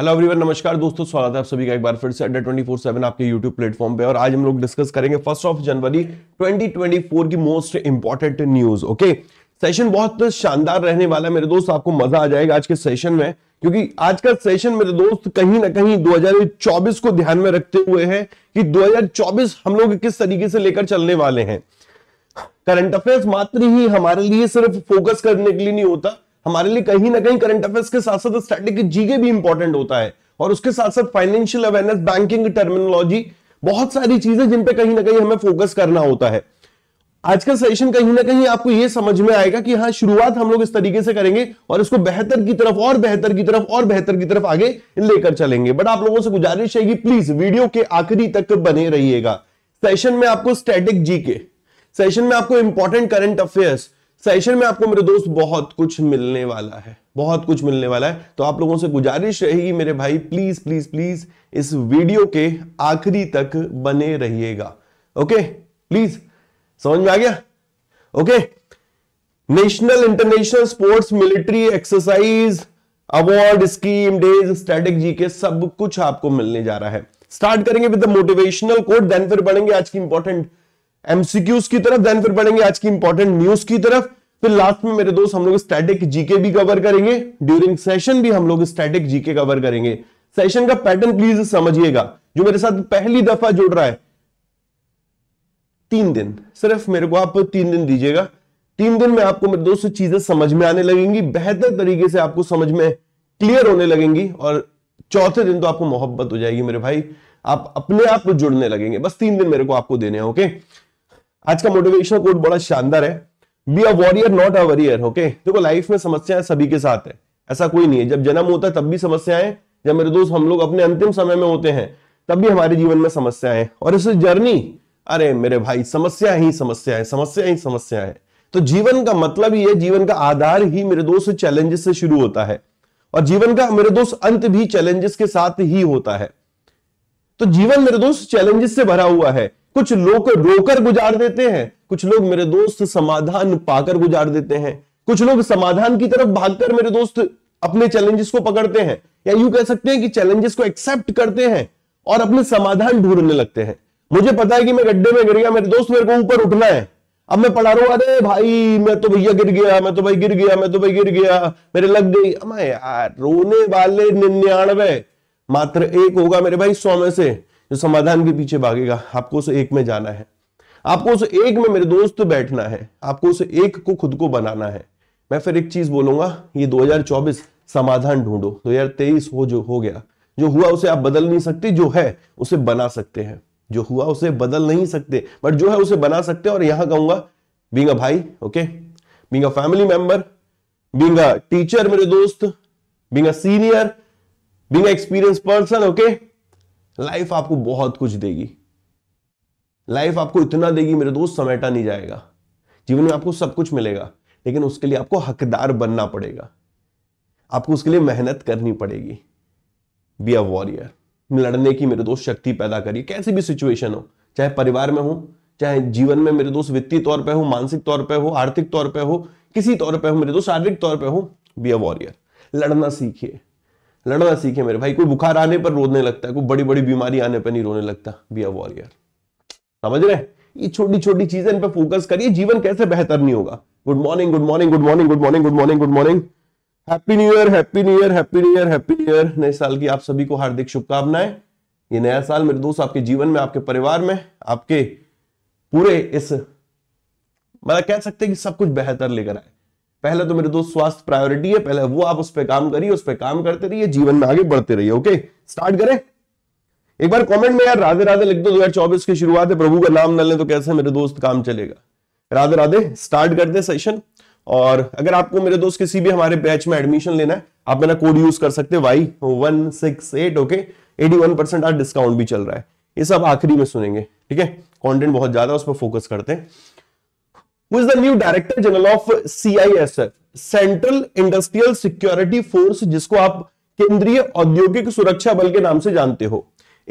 Hello everyone नमस्कार दोस्तों स्वागत है आप सभी का एक बार फिर से अंडर ट्वेंटी फोर सेवन आपके यूट्यूब प्लेटफॉर्म पे और आज हम लोग डिस्कस करेंगे फर्स्ट ऑफ जनवरी 2024 की most important news okay session बहुत शानदार रहने वाला है मेरे दोस्त आपको मजा आ जाएगा आज के सेशन में क्योंकि आज का सेशन मेरे दोस्त कहीं ना कहीं 2024 को ध्यान में रखते हुए है कि 2024 हम लोग किस तरीके से लेकर चलने वाले हैं करंट अफेयर्स मात्र ही हमारे लिए सिर्फ फोकस करने के लिए नहीं होता हमारे लिए कहीं ना कहीं करंट अफेयर्स के साथ साथ स्टैटिक जीके भी इंपॉर्टेंट होता है और उसके साथ साथ फाइनेंशियल अवेयरनेस बैंकिंग टर्मिनोलॉजी बहुत सारी चीजें जिन पे कहीं ना कहीं हमें फोकस करना होता है आज का सेशन कहीं ना कहीं आपको यह समझ में आएगा कि हाँ शुरुआत हम लोग इस तरीके से करेंगे और इसको बेहतर की तरफ और बेहतर की तरफ और बेहतर की तरफ आगे लेकर चलेंगे बट आप लोगों से गुजारिश है कि प्लीज वीडियो के आखिरी तक बने रहिएगा सेशन में आपको स्टैटिक जीके सेशन में आपको इंपॉर्टेंट करंट अफेयर्स सेशन में आपको मेरे दोस्त बहुत कुछ मिलने वाला है बहुत कुछ मिलने वाला है तो आप लोगों से गुजारिश रहेगी मेरे भाई प्लीज प्लीज प्लीज इस वीडियो के आखिरी तक बने रहिएगा ओके प्लीज समझ में आ गया okay national international sports military exercise award scheme days strategy के सब कुछ आपको मिलने जा रहा है स्टार्ट करेंगे with the motivational quote then फिर बढ़ेंगे आज की इंपॉर्टेंट एमसीक्यूज की तरफ देन फिर पढ़ेंगे आज की इंपॉर्टेंट न्यूज की तरफ फिर लास्ट में मेरे दोस्त हम लोग स्टैटिक जीके भी कवर करेंगे ड्यूरिंग सेशन भी हम लोग स्टैटिक जीके कवर करेंगे सेशन का पैटर्न प्लीज समझिएगा जो मेरे साथ पहली दफा जुड़ रहा है तीन दिन सिर्फ मेरे को आप तीन दिन दीजिएगा तीन दिन में आपको मेरे दोस्त चीजें समझ में आने लगेंगी बेहतर तरीके से आपको समझ में क्लियर होने लगेंगी और चौथे दिन तो आपको मोहब्बत हो जाएगी मेरे भाई आप अपने आप जुड़ने लगेंगे बस तीन दिन मेरे को आपको देने हैं ओके आज का मोटिवेशनल कोट बड़ा शानदार है be a warrior not a warrior okay देखो लाइफ में समस्याएं सभी के साथ है ऐसा कोई नहीं है जब जन्म होता है तब भी समस्याएं जब मेरे दोस्त हम लोग अपने अंतिम समय में होते हैं तब भी हमारे जीवन में समस्याएं और इस जर्नी अरे मेरे भाई समस्या ही समस्या है समस्या ही समस्या है तो जीवन का मतलब ही है जीवन का आधार ही मेरे दोस्त चैलेंजेस से शुरू होता है और जीवन का मेरे दोस्त अंत भी चैलेंजेस के साथ ही होता है तो जीवन मेरे दोस्त चैलेंजेस से भरा हुआ है कुछ लोग रोकर गुजार देते हैं कुछ लोग मेरे दोस्त समाधान पाकर गुजार देते हैं कुछ लोग समाधान की तरफ भागकर मेरे दोस्त अपने चैलेंजेस को पकड़ते हैं या यूं कह सकते हैं कि चैलेंजेस को एक्सेप्ट करते हैं और अपने समाधान ढूंढने लगते हैं मुझे पता है कि मैं गड्ढे में गिर गया मेरे दोस्त मेरे को ऊपर उठना है अब मैं पढ़ा रहा हूं अरे भाई मैं तो भैया गिर गया मैं तो भाई गिर गया मैं तो भाई गिर गया मेरे लग गई अमा यार रोने वाले निन्यानवे मात्र एक होगा मेरे भाई सौ में से तो समाधान के पीछे भागेगा आपको उस एक में जाना है आपको उस एक में मेरे दोस्त बैठना है आपको उस एक को खुद को बनाना है मैं फिर एक चीज बोलूंगा ये 2024 समाधान ढूंढो 2023 हो जो हो गया जो हुआ उसे आप बदल नहीं सकते जो है उसे बना सकते हैं जो हुआ उसे बदल नहीं सकते बट जो है उसे बना सकते हैं और यहां कहूंगा बींग अ भाई okay being a family member being a teacher मेरे दोस्त being a senior being a experience person okay life आपको बहुत कुछ देगी लाइफ आपको इतना देगी मेरे दोस्त समेटा नहीं जाएगा जीवन में आपको सब कुछ मिलेगा लेकिन उसके लिए आपको हकदार बनना पड़ेगा आपको उसके लिए मेहनत करनी पड़ेगी बी अ वॉरियर लड़ने की मेरे दोस्त शक्ति पैदा करिए कैसी भी सिचुएशन हो चाहे परिवार में हो चाहे जीवन में मेरे दोस्त वित्तीय तौर पे हो मानसिक तौर पे हो आर्थिक तौर पे हो किसी तौर पे हो मेरे दोस्त शारीरिक तौर पे हो बी अ वॉरियर लड़ना सीखिए लड़ना सीखे मेरे भाई कोई बुखार आने पर रोने लगता है कोई बड़ी बड़ी बीमारी आने पर नहीं रोने लगता बी अ वॉरियर समझ रहे ये छोटी छोटी चीजें इन पर फोकस करिए जीवन कैसे बेहतर नहीं होगा good morning good morning good morning good morning good morning good morning happy new year happy new year happy new year happy new year नए साल की आप सभी को हार्दिक शुभकामनाएं ये नया साल मेरे दोस्त आपके जीवन में आपके परिवार में आपके पूरे इस मतलब कह सकते हैं कि सब कुछ बेहतर लेकर आए पहले तो मेरे दोस्त स्वास्थ्य प्रायोरिटी है पहले वो आप उस पर काम करिए उस पर काम करते रहिए जीवन में आगे बढ़ते रहिए ओके स्टार्ट करें एक बार कमेंट में यार राधे राधे लिख दो चौबीस की शुरुआत है प्रभु का नाम न ले तो कैसे मेरे दोस्त काम चलेगा राधे राधे स्टार्ट कर दे सेशन और अगर आपको मेरे दोस्त किसी भी हमारे बैच में एडमिशन लेना है आप मेरा कोड यूज कर सकते हैं Y one six eight okay eighty one percent आज डिस्काउंट भी चल रहा है ये सब आखिरी में सुनेंगे ठीक है कंटेंट बहुत ज्यादा उस पर फोकस करते हैं who is the new director general of CISF central industrial security force जिसको आप केंद्रीय औद्योगिक सुरक्षा बल के नाम से जानते हो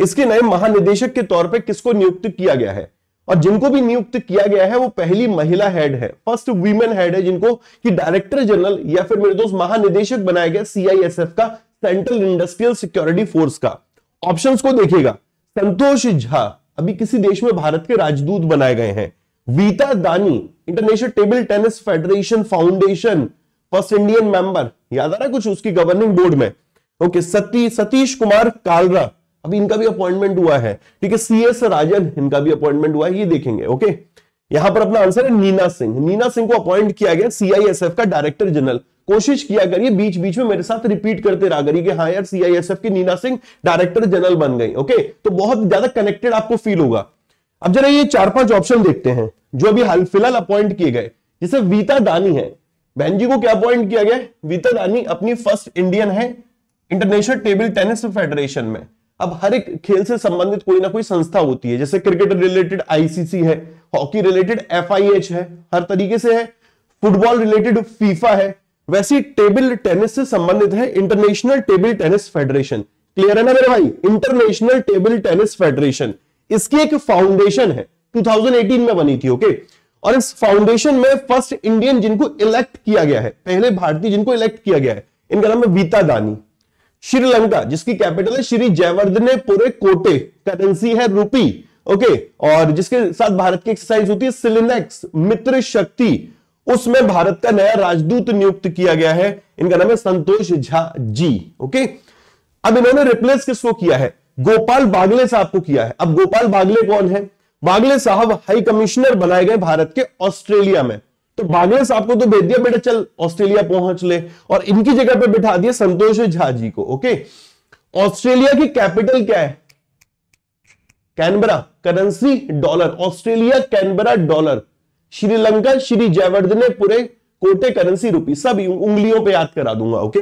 इसके नए महानिदेशक के तौर पर किसको नियुक्त किया गया है और जिनको भी नियुक्त किया गया है वो पहली महिला हेड है फर्स्ट वीमेन हेड है जिनको कि डायरेक्टर जनरल या फिर मेरे दोस्त महानिदेशक बनाया गया सीआईएसएफ का सेंट्रल इंडस्ट्रियल सिक्योरिटी फोर्स का ऑप्शंस को देखिएगा संतोष झा अभी किसी देश में भारत के राजदूत बनाए गए हैं Vita Dani international table tennis federation foundation first Indian member याद आ रहा कुछ उसकी गवर्निंग बोर्ड में ओके सती सतीश कुमार कालरा अभी इनका भी अपॉइंटमेंट हुआ है ठीक है सी एस राजन इनका भी अपॉइंटमेंट हुआ है ये देखेंगे ओके यहां पर अपना आंसर है नीना सिंह नीना सिंह को अपॉइंट किया गया सीआईएसएफ का डायरेक्टर जनरल कोशिश किया करिए बीच बीच में मेरे साथ रिपीट करते रहा करिए कि हाँ यार सीआईएसएफ की नीना सिंह डायरेक्टर जनरल बन गई ओके तो बहुत ज्यादा कनेक्टेड आपको फील होगा अब जरा ये चार पांच ऑप्शन देखते हैं जो अभी हाल फिलहाल अपॉइंट किए गए जैसे वीता दानी है बहन जी को क्या अपॉइंट किया गया वीता दानी अपनी फर्स्ट इंडियन है इंटरनेशनल टेबल टेनिस फेडरेशन में अब हर एक खेल से संबंधित कोई ना कोई संस्था होती है जैसे क्रिकेट रिलेटेड आईसीसी है हॉकी रिलेटेड एफआईएच है हर तरीके से है फुटबॉल रिलेटेड फीफा है वैसी टेबल टेनिस से संबंधित है international table tennis federation clear है ना मेरे भाई इंटरनेशनल टेबल टेनिस फेडरेशन इसकी एक फाउंडेशन है 2018 में बनी थी ओके और इस फाउंडेशन में फर्स्ट इंडियन जिनको इलेक्ट किया गया है पहले भारतीय जिनको इलेक्ट किया गया है इनका नाम है वीता दानी श्रीलंका जिसकी कैपिटल है श्री जयवर्धने पूरे कोटे करेंसी है रूपी ओके और जिसके साथ भारत की एक्सरसाइज होती है सिलिनेक्स मित्र शक्ति उसमें भारत का नया राजदूत नियुक्त किया गया है इनका नाम है संतोष झा जी ओके अब इन्होंने रिप्लेस किसको किया है गोपाल बागले साहब को किया है अब गोपाल बागले कौन है बागले साहब हाई कमिश्नर बनाए गए भारत के ऑस्ट्रेलिया में तो बागले साहब को तो भेज दिया बेटा चल ऑस्ट्रेलिया पहुंच ले और इनकी जगह पे बिठा दिया संतोष झा जी को ओके ऑस्ट्रेलिया की कैपिटल क्या है Canberra currency dollar Australia Canberra dollar Sri Lanka Sri Jayawardenepura Kotte currency रूपी सब उंगलियों पे याद करा दूंगा okay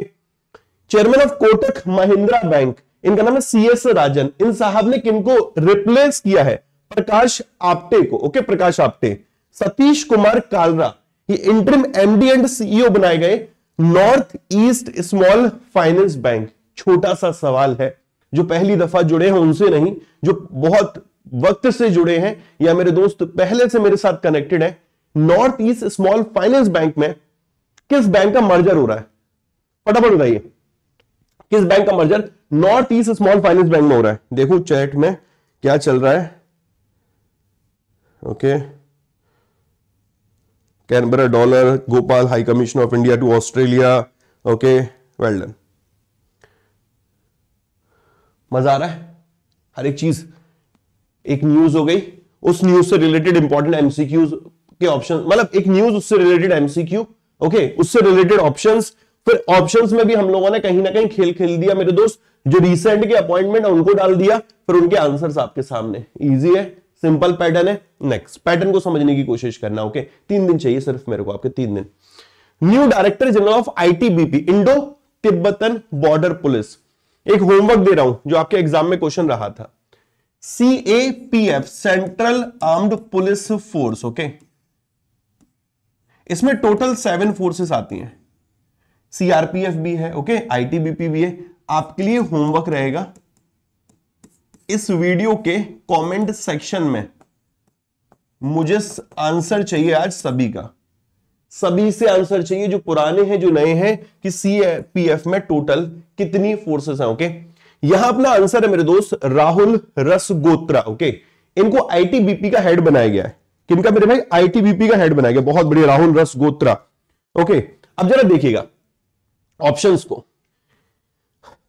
chairman of Kotak Mahindra bank इनका नाम है सी एस राजन इन साहब ने किनको रिप्लेस किया है प्रकाश आप्टे को ओके प्रकाश आप्टे सतीश कुमार कालरा ये इंटरिम एमडी एंड सीईओ बनाए गए north east small finance bank छोटा सा सवाल है जो पहली दफा जुड़े हैं उनसे नहीं जो बहुत वक्त से जुड़े हैं या मेरे दोस्त पहले से मेरे साथ कनेक्टेड है north east small finance bank में किस बैंक का मर्जर हो रहा है फटाफट बताइए किस बैंक का merger north east small finance bank में हो रहा है देखो चैट में क्या चल रहा है okay Canberra dollar Gopal high commission of India to Australia okay well done मजा आ रहा है हर एक चीज एक न्यूज हो गई उस न्यूज से रिलेटेड इंपॉर्टेंट एमसीक्यूज के ऑप्शन मतलब एक न्यूज उससे रिलेटेड एमसीक्यू ओके उससे रिलेटेड ऑप्शंस फिर ऑप्शंस में भी हम लोगों ने कहीं ना कहीं खेल खेल दिया मेरे दोस्त जो रिसेंट के अपॉइंटमेंट है उनको डाल दिया फिर उनके आंसर्स आपके सामने इजी है सिंपल पैटर्न है नेक्स्ट पैटर्न को समझने की कोशिश करना ओके तीन दिन चाहिए सिर्फ मेरे को आपके तीन दिन new director general of ITBP Indo Tibetan border police एक होमवर्क दे रहा हूं जो आपके एग्जाम में क्वेश्चन रहा था C A P F central armed police force okay इसमें टोटल सेवन फोर्सेस आती हैं सीआरपीएफ भी है ओके आईटीबीपी भी है आपके लिए होमवर्क रहेगा इस वीडियो के कमेंट सेक्शन में मुझे आंसर चाहिए आज सभी का सभी से आंसर चाहिए जो पुराने हैं जो नए हैं कि सीएपीएफ में टोटल कितनी फोर्सेस हैं ओके यहां अपना आंसर है मेरे दोस्त राहुल रसगोत्रा ओके इनको आईटीबीपी का हेड बनाया गया है किनका मेरे भाई आईटीबीपी का हेड बनाया गया बहुत बढ़िया राहुल रसगोत्रा ओके अब जरा देखिएगा ऑप्शन को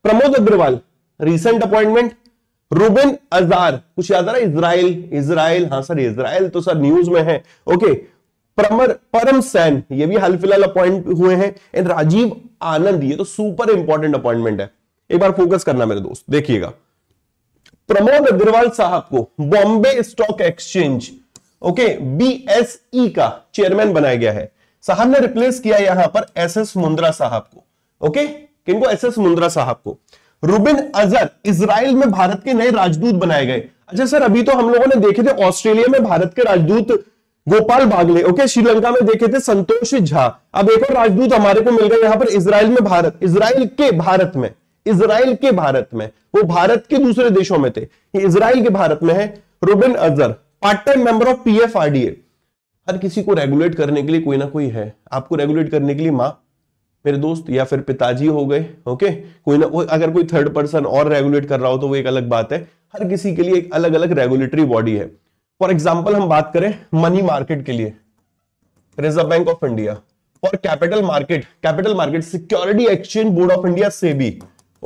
Pramod Agarwal recent appointment Reuven Azar कुछ याद आ रहा है इसराइल इसराइल हाँ सर इसराइल तो सर न्यूज में है ओके प्रमर परम सैन ये भी हाल फिलहाल अपॉइंट हुए हैं एंड राजीव आनंद ये तो सुपर इंपॉर्टेंट अपॉइंटमेंट है एक बार फोकस करना मेरे दोस्त देखिएगा प्रमोद अग्रवाल साहब को Bombay stock exchange okay BSE का चेयरमैन बनाया गया है साहब ने रिप्लेस किया यहां पर एस एस मुंद्रा साहब को ओके किनको एस एस मुंद्रा साहब को रुबिन अजर इसराइल में भारत के नए राजदूत बनाए गए अच्छा सर अभी तो हम लोगों ने देखे थे ऑस्ट्रेलिया में भारत के राजदूत गोपाल बागले ओके श्रीलंका में देखे थे संतोष झा अब एक और राजदूत हमारे को मिल गए यहां पर इसराइल में भारत इसराइल के भारत में इसराइल के भारत में वो भारत के दूसरे देशों में थे इसराइल के भारत में है Reuven Azar part time member of P हर किसी को रेगुलेट करने के लिए कोई ना कोई है आपको रेगुलेट करने के लिए मां मेरे दोस्त या फिर पिताजी हो गए ओके कोई ना कोई अगर कोई थर्ड पर्सन और रेगुलेट कर रहा हो तो वो एक अलग बात है हर किसी के लिए एक अलग अलग रेगुलेटरी बॉडी है फॉर एग्जाम्पल हम बात करें मनी मार्केट के लिए reserve bank of India for capital market capital market security exchange board of India से भी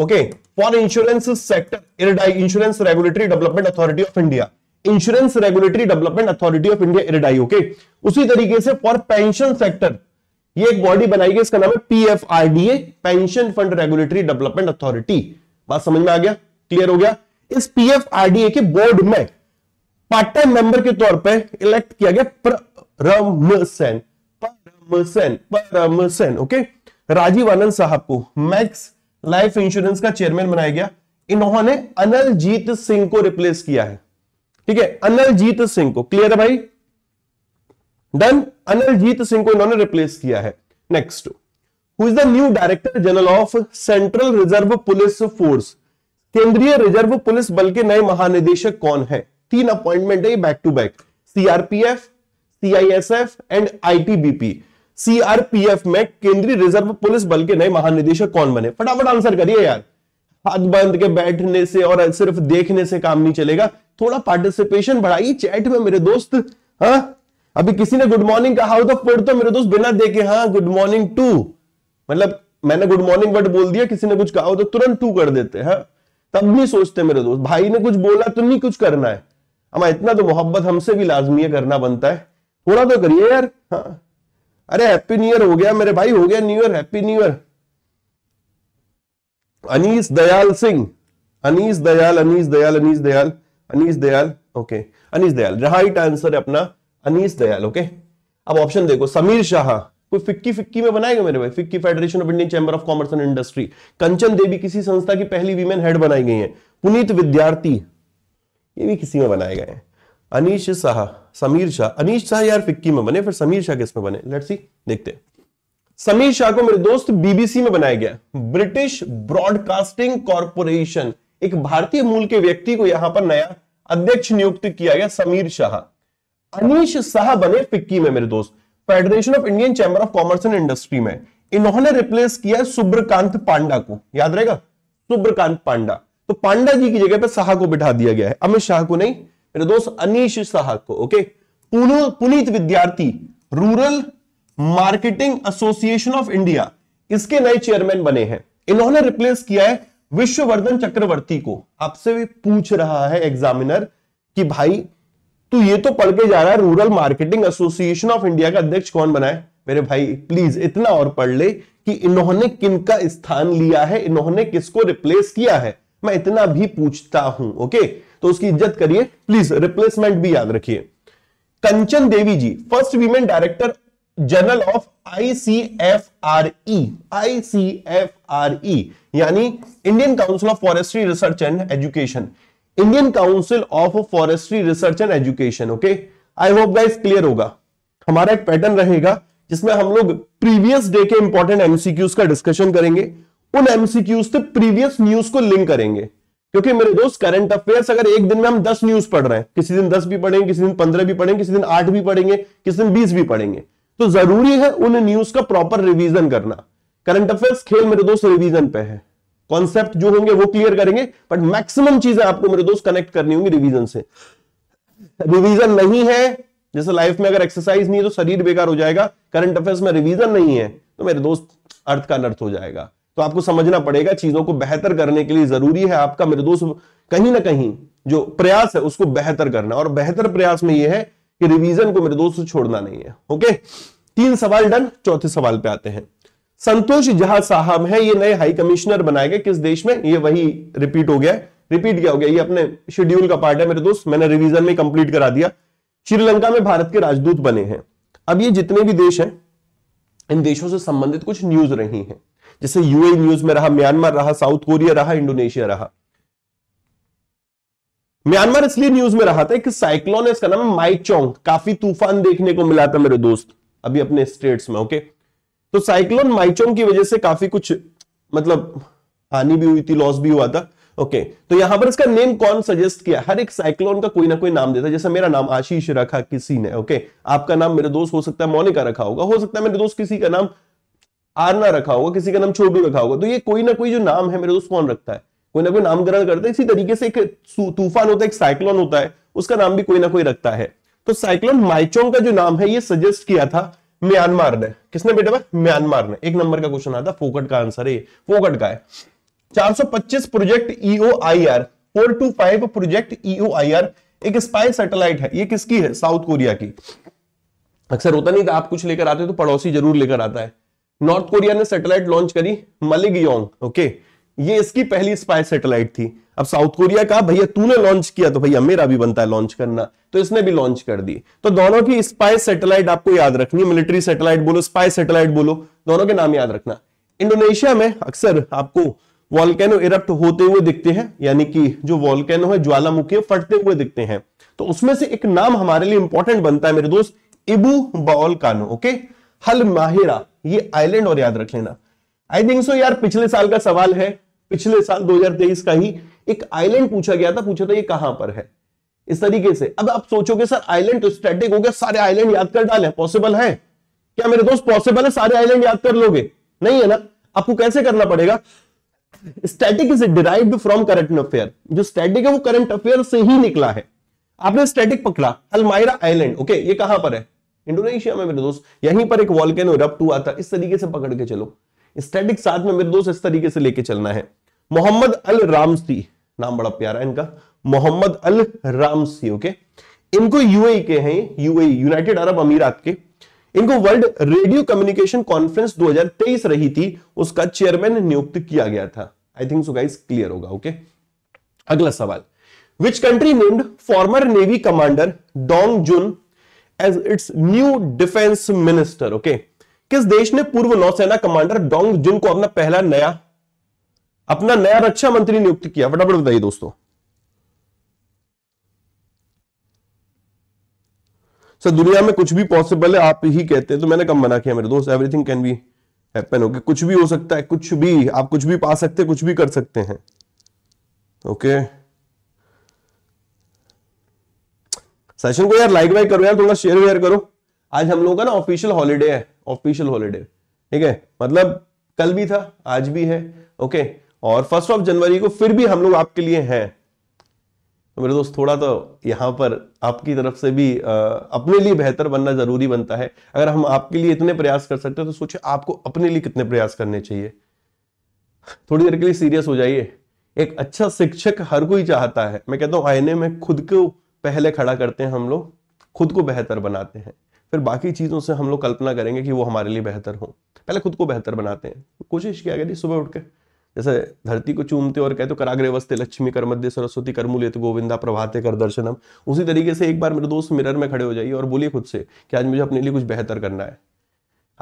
okay for insurance sector IRDAI insurance regulatory development authority of India insurance regulatory development authority of India IRDAI okay उसी तरीके से for pension sector ये एक body बनाई गई इसका नाम है PFRDA pension fund regulatory development authority बात समझ में आ गया क्लियर हो गया इस पीएफआरडीए के बोर्ड में पार्ट टाइम मेंबर के तौर पे इलेक्ट किया गया परम सेन परम सेन परम सेन ओके राजीव आनंद साहब को मैक्स लाइफ इंश्योरेंस का चेयरमैन बनाया गया इन्होंने अनलजीत सिंह को रिप्लेस किया है ठीक है अनलजीत सिंह को क्लियर है भाई डन अनलजीत सिंह को इन्होंने रिप्लेस किया है next who is the new director general of central reserve police force केंद्रीय रिजर्व पुलिस बल के नए महानिदेशक कौन है तीन अपॉइंटमेंट है back to back CRPF CISF and ITBP CRPF में केंद्रीय रिजर्व पुलिस बल के नए महानिदेशक कौन बने फटाफट आंसर करिए यार हाथ बंद के बैठने से और सिर्फ देखने से काम नहीं चलेगा थोड़ा पार्टिसिपेशन बढ़ाइए चैट में मेरे दोस्त हा? अभी किसी ने गुड मॉर्निंग कहा हो तो पढ़ तो मेरे दोस्त बिना देखे हाँ गुड मॉर्निंग टू मतलब मैंने गुड मॉर्निंग वर्ड बोल दिया किसी ने कुछ कहा हो तो तुरंत टू कर देते हैं हाँ। तब नहीं सोचते मेरे दोस्त भाई ने कुछ बोला तो नहीं कुछ करना है हम इतना तो मोहब्बत हमसे भी लाजमी है करना बनता है थोड़ा तो करिए यार हाँ अरे हैप्पी न्यू ईयर हो गया मेरे भाई हो गया new year happy new year Anish Dayal Singh Anish Dayal Anish Dayal Anish Dayal Anish Dayal okay Anish Dayal right answer है अपना अनीस दयाल ओके अब ऑप्शन देखो समीर शाह कोई फिक्की फिक्की में बनाएगा मेरे भाई FICCI federation of Indian chamber of commerce and industry Kanchan Devi किसी संस्था की पहली वीमेन हेड बनाई गई है पुनीत विद्यार्थी ये भी किसी में बनाए गए हैं अनीश शाह समीर शाह अनिश शाह यार फिक्की में बने फिर समीर शाह किस में बने लेट सी देखते समीर शाह को मेरे दोस्त बीबीसी में बनाया गया ब्रिटिश ब्रॉडकास्टिंग कॉरपोरेशन एक भारतीय मूल के व्यक्ति को यहां पर नया अध्यक्ष नियुक्त किया गया समीर शाह अनिश शाह बने फिक्की में मेरे दोस्त federation of Indian chamber of commerce and industry में इन्होंने रिप्लेस किया सुब्रकांत पांडा को याद रहेगा सुब्रकांत पांडा तो पांडा जी की जगह पर शाह को बिठा दिया गया है अमित शाह को नहीं मेरे दोस्त अनिश शाह को okay Puneet Vidyarthi rural marketing association of India इसके नए चेयरमैन बने हैं इन्होंने रिप्लेस किया है विश्ववर्धन चक्रवर्ती को आपसे भी पूछ रहा है एग्जामिनर कि भाई तो ये तो पढ़ के जा रहा है rural marketing association of India का अध्यक्ष कौन बना है मेरे भाई प्लीज इतना और पढ़ ले कि इन्होंने का स्थान लिया है इन्होंने किसको रिप्लेस किया है मैं इतना भी पूछता हूं ओके तो उसकी इज्जत करिए प्लीज रिप्लेसमेंट भी याद रखिए Kanchan Devi ji first women director general of ICFRE ICFRE यानी Indian council of forestry research and education Indian council of forestry research and education okay I hope guys clear होगा हमारा एक पैटर्न रहेगा जिसमें हम लोग प्रीवियस डे के इंपॉर्टेंट एमसीक्यूज का डिस्कशन करेंगे उन एमसीक्यूज से प्रीवियस न्यूज को लिंक करेंगे क्योंकि मेरे दोस्त करंट अफेयर्स अगर एक दिन में हम दस न्यूज पढ़ रहे हैं किसी दिन दस भी पढ़ेंगे किसी दिन पंद्रह भी पढ़ेंगे किसी दिन आठ भी पढ़ेंगे किसी दिन बीस भी पढ़ेंगे तो जरूरी है उन न्यूज का प्रॉपर रिवीजन करना करंट अफेयर्स खेल मेरे दोस्त रिवीजन पे है कॉन्सेप्ट जो होंगे वो क्लियर करेंगे बट मैक्सिमम चीजें आपको मेरे दोस्त कनेक्ट करनी होंगी रिवीजन से रिवीजन नहीं है जैसे लाइफ में अगर एक्सरसाइज नहीं है तो शरीर बेकार हो जाएगा करंट अफेयर्स में रिवीजन नहीं है तो मेरे दोस्त अर्थ का अनर्थ हो जाएगा तो आपको समझना पड़ेगा चीजों को बेहतर करने के लिए जरूरी है आपका मेरे दोस्त कहीं ना कहीं जो प्रयास है उसको बेहतर करना और बेहतर प्रयास में यह है कि रिवीजन को मेरे दोस्त छोड़ना नहीं है ओके तीन सवाल डन चौथे सवाल पे आते हैं संतोष जहा साहब है ये नए हाई कमिश्नर बनाए गए किस देश में ये वही रिपीट हो गया रिपीट क्या हो गया ये अपने शेड्यूल का पार्ट है मेरे दोस्त मैंने रिवीजन में कंप्लीट करा दिया श्रीलंका में भारत के राजदूत बने हैं अब ये जितने भी देश हैं इन देशों से संबंधित कुछ न्यूज रही हैं जैसे यूए न्यूज में रहा म्यांमार रहा साउथ कोरिया रहा इंडोनेशिया रहा म्यांमार इसलिए न्यूज में रहा था कि साइक्लोन है इसका नाम माइचोंग काफी तूफान देखने को मिला था मेरे दोस्त अभी अपने स्टेट्स में ओके okay? तो साइक्लोन माइचोम की वजह से काफी कुछ मतलब हानि भी हुई थी लॉस भी हुआ था ओके okay, तो यहां पर इसका नेम कौन सजेस्ट किया हर एक साइक्लोन का कोई ना कोई नाम देता है जैसे मेरा नाम आशीष रखा किसी ने ओके okay? आपका नाम मेरे दोस्त हो सकता है मोनिका रखा होगा हो सकता है मेरे दोस्त किसी का नाम आरना रखा होगा किसी का नाम छोटू रखा होगा तो ये कोई ना कोई जो नाम है मेरे दोस्त कौन रखता है कोई ना कोई नामकरण करता है इसी तरीके से एक तूफान होता है एक साइक्लोन होता है उसका नाम भी कोई ना कोई रखता है तो साइक्लोन माइचोंग का जो नाम है ये सजेस्ट किया था म्यांमार ने किसने बेटे भाई म्यांमार ने एक नंबर का क्वेश्चन आता फोकट का आंसर है फोकट का है 425 project EO I R four two five project EO I R एक स्पाई सैटेलाइट है ये किसकी है साउथ कोरिया की अक्सर होता नहीं था आप कुछ लेकर आते तो पड़ोसी जरूर लेकर आता है नॉर्थ कोरिया ने सैटेलाइट लॉन्च करी मलिगयोंग ओके okay? ये इसकी पहली स्पाई सैटेलाइट थी अब साउथ कोरिया कहा भैया तूने लॉन्च किया तो भैया मेरा भी बनता है लॉन्च करना तो इसने भी लॉन्च कर दी तो दोनों की स्पाई सैटेलाइट आपको याद रखनी है मिलिट्री सैटेलाइट बोलो स्पाई सैटेलाइट बोलो दोनों के नाम याद रखना इंडोनेशिया में अक्सर आपको वॉलकैनो इरप्ट होते हुए दिखते हैं यानी कि जो वॉल्केनो है ज्वालामुखी फटते हुए दिखते हैं तो उसमें से एक नाम हमारे लिए इंपॉर्टेंट बनता है मेरे दोस्त इबू बॉलकानो ओके हल माहिरा ये आइलैंड और याद रख लेना आई थिंक सो यार पिछले साल का सवाल है पिछले साल 2023 का ही एक आइलैंड पूछा गया था पूछा था ये कहां पर है इस तरीके से अब आप सोचोगे सर आइलैंड तो स्ट्रेटिक हो गया सारे आइलैंड याद कर डाले पॉसिबल है क्या मेरे दोस्त पॉसिबल है सारे आइलैंड याद कर लोगे नहीं है ना आपको कैसे करना पड़ेगा static is derived from current affair जो स्टैटिक है वो करंट अफेयर से ही निकला है आपने स्टैटिक पकड़ा अलमायरा आइलैंड ओके ये कहां पर है इंडोनेशिया में मेरे दोस्त यहीं पर एक वॉल्केनो रप्ट हुआ था इस तरीके से पकड़ के चलो स्टैटिक साथ में मेरे दोस्त इस तरीके से लेके चलना है मोहम्मद अल रामसी नाम बड़ा प्यारा है इनका मोहम्मद अल रामसी ओके इनको यूएई e के हैं यूएई यूनाइटेड अरब अमीरात के इनको वर्ल्ड रेडियो कम्युनिकेशन कॉन्फ्रेंस 2023 रही थी उसका चेयरमैन नियुक्त किया गया था I think so guys clear होगा ओके okay? अगला सवाल which country named former navy commander Dong Jun as its new defence minister okay किस देश ने पूर्व नौसेना कमांडर डोंग जुन को अपना पहला नया अपना नया रक्षा मंत्री नियुक्त किया फटाफट बताइए दोस्तों सर दुनिया में कुछ भी पॉसिबल है आप ही कहते हैं तो मैंने कम मना किया मेरे दोस्त everything can be happen okay कुछ भी हो सकता है कुछ भी आप कुछ भी पा सकते कुछ भी कर सकते हैं ओके सेशन को यार लाइक वाइक करो यार थोड़ा शेयर वेयर करो आज हम लोग का ना ऑफिशियल हॉलीडे है ऑफिशियल हॉलीडे ठीक है मतलब कल भी था आज भी है ओके और फर्स्ट ऑफ जनवरी को फिर भी हम लोग आपके लिए हैं तो मेरे दोस्त थोड़ा तो यहां पर आपकी तरफ से भी आ, अपने लिए बेहतर बनना जरूरी बनता है अगर हम आपके लिए इतने प्रयास कर सकते हैं तो सोचिए आपको अपने लिए कितने प्रयास करने चाहिए थोड़ी देर के लिए सीरियस हो जाइए एक अच्छा शिक्षक हर कोई चाहता है मैं कहता हूं आईने में खुद को पहले खड़ा करते हैं हम लोग खुद को बेहतर बनाते हैं फिर बाकी चीज़ों से हम लोग कल्पना करेंगे कि वो हमारे लिए बेहतर हो पहले खुद को बेहतर बनाते हैं तो कोशिश किया गया सुबह उठ के जैसे धरती को चूमते और कहते हो तो कराग्रे वस्ते लक्ष्मी कर मध्य सरस्वती कर मूल्य तो गोविंदा प्रभाते कर दर्शनम उसी तरीके से एक बार मेरे दोस्त मिरर में खड़े हो जाइए और बोलिए खुद से कि आज मुझे अपने लिए कुछ बेहतर करना है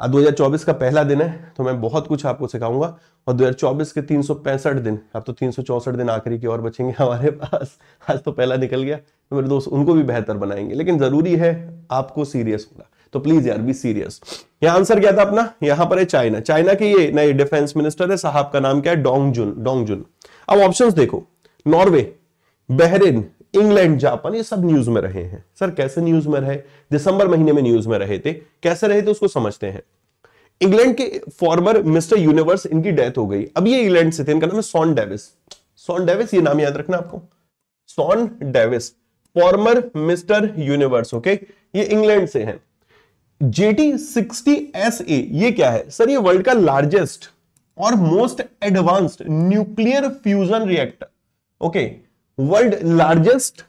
आज हाँ, 2024 का पहला दिन है तो मैं बहुत कुछ आपको सिखाऊंगा और 2024 के तीन दिन अब तो तीन दिन आखिरी की और बचेंगे हमारे पास आज तो पहला निकल गया तो मेरे दोस्त उनको भी बेहतर बनाएंगे लेकिन जरूरी है आपको सीरियस होना तो प्लीज यार बी सीरियस यहाँ आंसर क्या था अपना यहां पर है चाइना चाइना के ये नए डिफेंस मिनिस्टर है साहब का नाम क्या है डोंग जुन डोंग जुन अब ऑप्शन देखो नॉर्वे बहरीन इंग्लैंड जापान ये सब न्यूज में रहे हैं सर कैसे न्यूज में रहे दिसंबर महीने में न्यूज में रहे थे कैसे रहे थे उसको समझते हैं इंग्लैंड के फॉर्मर मिस्टर यूनिवर्स इनकी डेथ हो गई अब ये इंग्लैंड से थे इनका नाम है सॉन डेविस सॉन डेविस ये नाम याद रखना आपको Shawn Davis former mister universe okay ये इंग्लैंड से है जेटी सिक्सटी एस ए ये क्या है सर ये वर्ल्ड का लार्जेस्ट और most advanced nuclear fusion reactor okay world largest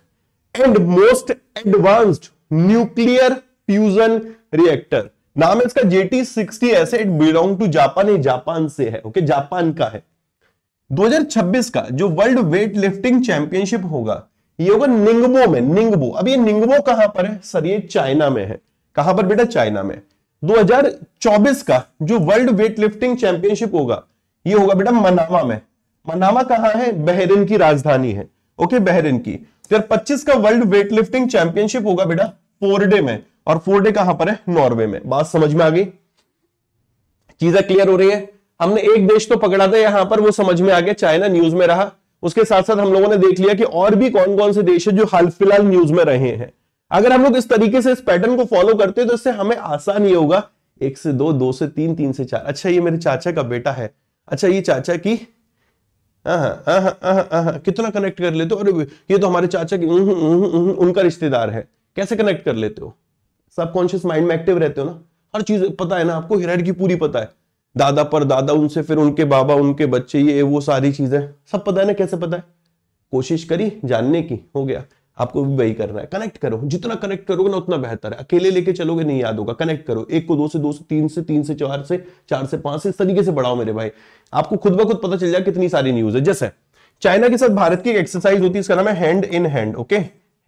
and most advanced nuclear fusion reactor नाम है इसका जेटी सिक्सटी ऐसे it belong to Japan Japan से है ओके जापान का है 2026 का जो वर्ल्ड वेट लिफ्टिंग चैंपियनशिप होगा ये होगा निंगबो में निंगबो अब ये निंगबो कहां पर है सर ये चाइना में है कहां पर बेटा चाइना में 2024 का जो वर्ल्ड वेट लिफ्टिंग चैंपियनशिप होगा ये होगा बेटा मनामा में मनामा कहां है बहरीन की राजधानी है ओके बहरीन की फिर यार 25 का वर्ल्ड वेटलिफ्टिंग चैंपियनशिप होगा बेटा फोर डे में और फोर डे कहां पर है नॉर्वे में बात समझ में आ गई चीजें क्लियर हो रही है हमने एक देश तो पकड़ा था यहां पर वो समझ में आ गया चाइना न्यूज में रहा उसके साथ साथ हम लोगों ने देख लिया कि और भी कौन कौन से देश है जो हाल फिलहाल न्यूज में रहे हैं अगर हम लोग इस तरीके से इस पैटर्न को फॉलो करते हैं तो इससे हमें आसान ही होगा एक से दो दो से तीन तीन से चार अच्छा ये मेरे चाचा का बेटा है अच्छा ये चाचा की कितना कनेक्ट कर लेते हो अरे ये तो हमारे चाचा की उनका रिश्तेदार है कैसे कनेक्ट कर लेते हो सबकॉन्शियस माइंड में एक्टिव रहते हो ना हर चीज पता है ना आपको हिराइड की पूरी पता है दादा पर दादा उनसे फिर उनके बाबा उनके बच्चे ये वो सारी चीजें सब पता है ना कैसे पता है कोशिश करी जानने की हो गया आपको भी वही करना है कनेक्ट करो जितना कनेक्ट करोगे ना उतना बेहतर है अकेले लेके चलोगे नहीं याद होगा कनेक्ट करो एक को दो से दो से तीन से तीन से चार से चार से पांच से इस तरीके से बढ़ाओ मेरे भाई आपको खुद ब खुद पता चल जाए कितनी सारी न्यूज है जैसे चाइना के साथ भारत की एक एक्सरसाइज होती है इसका नाम है hand in hand okay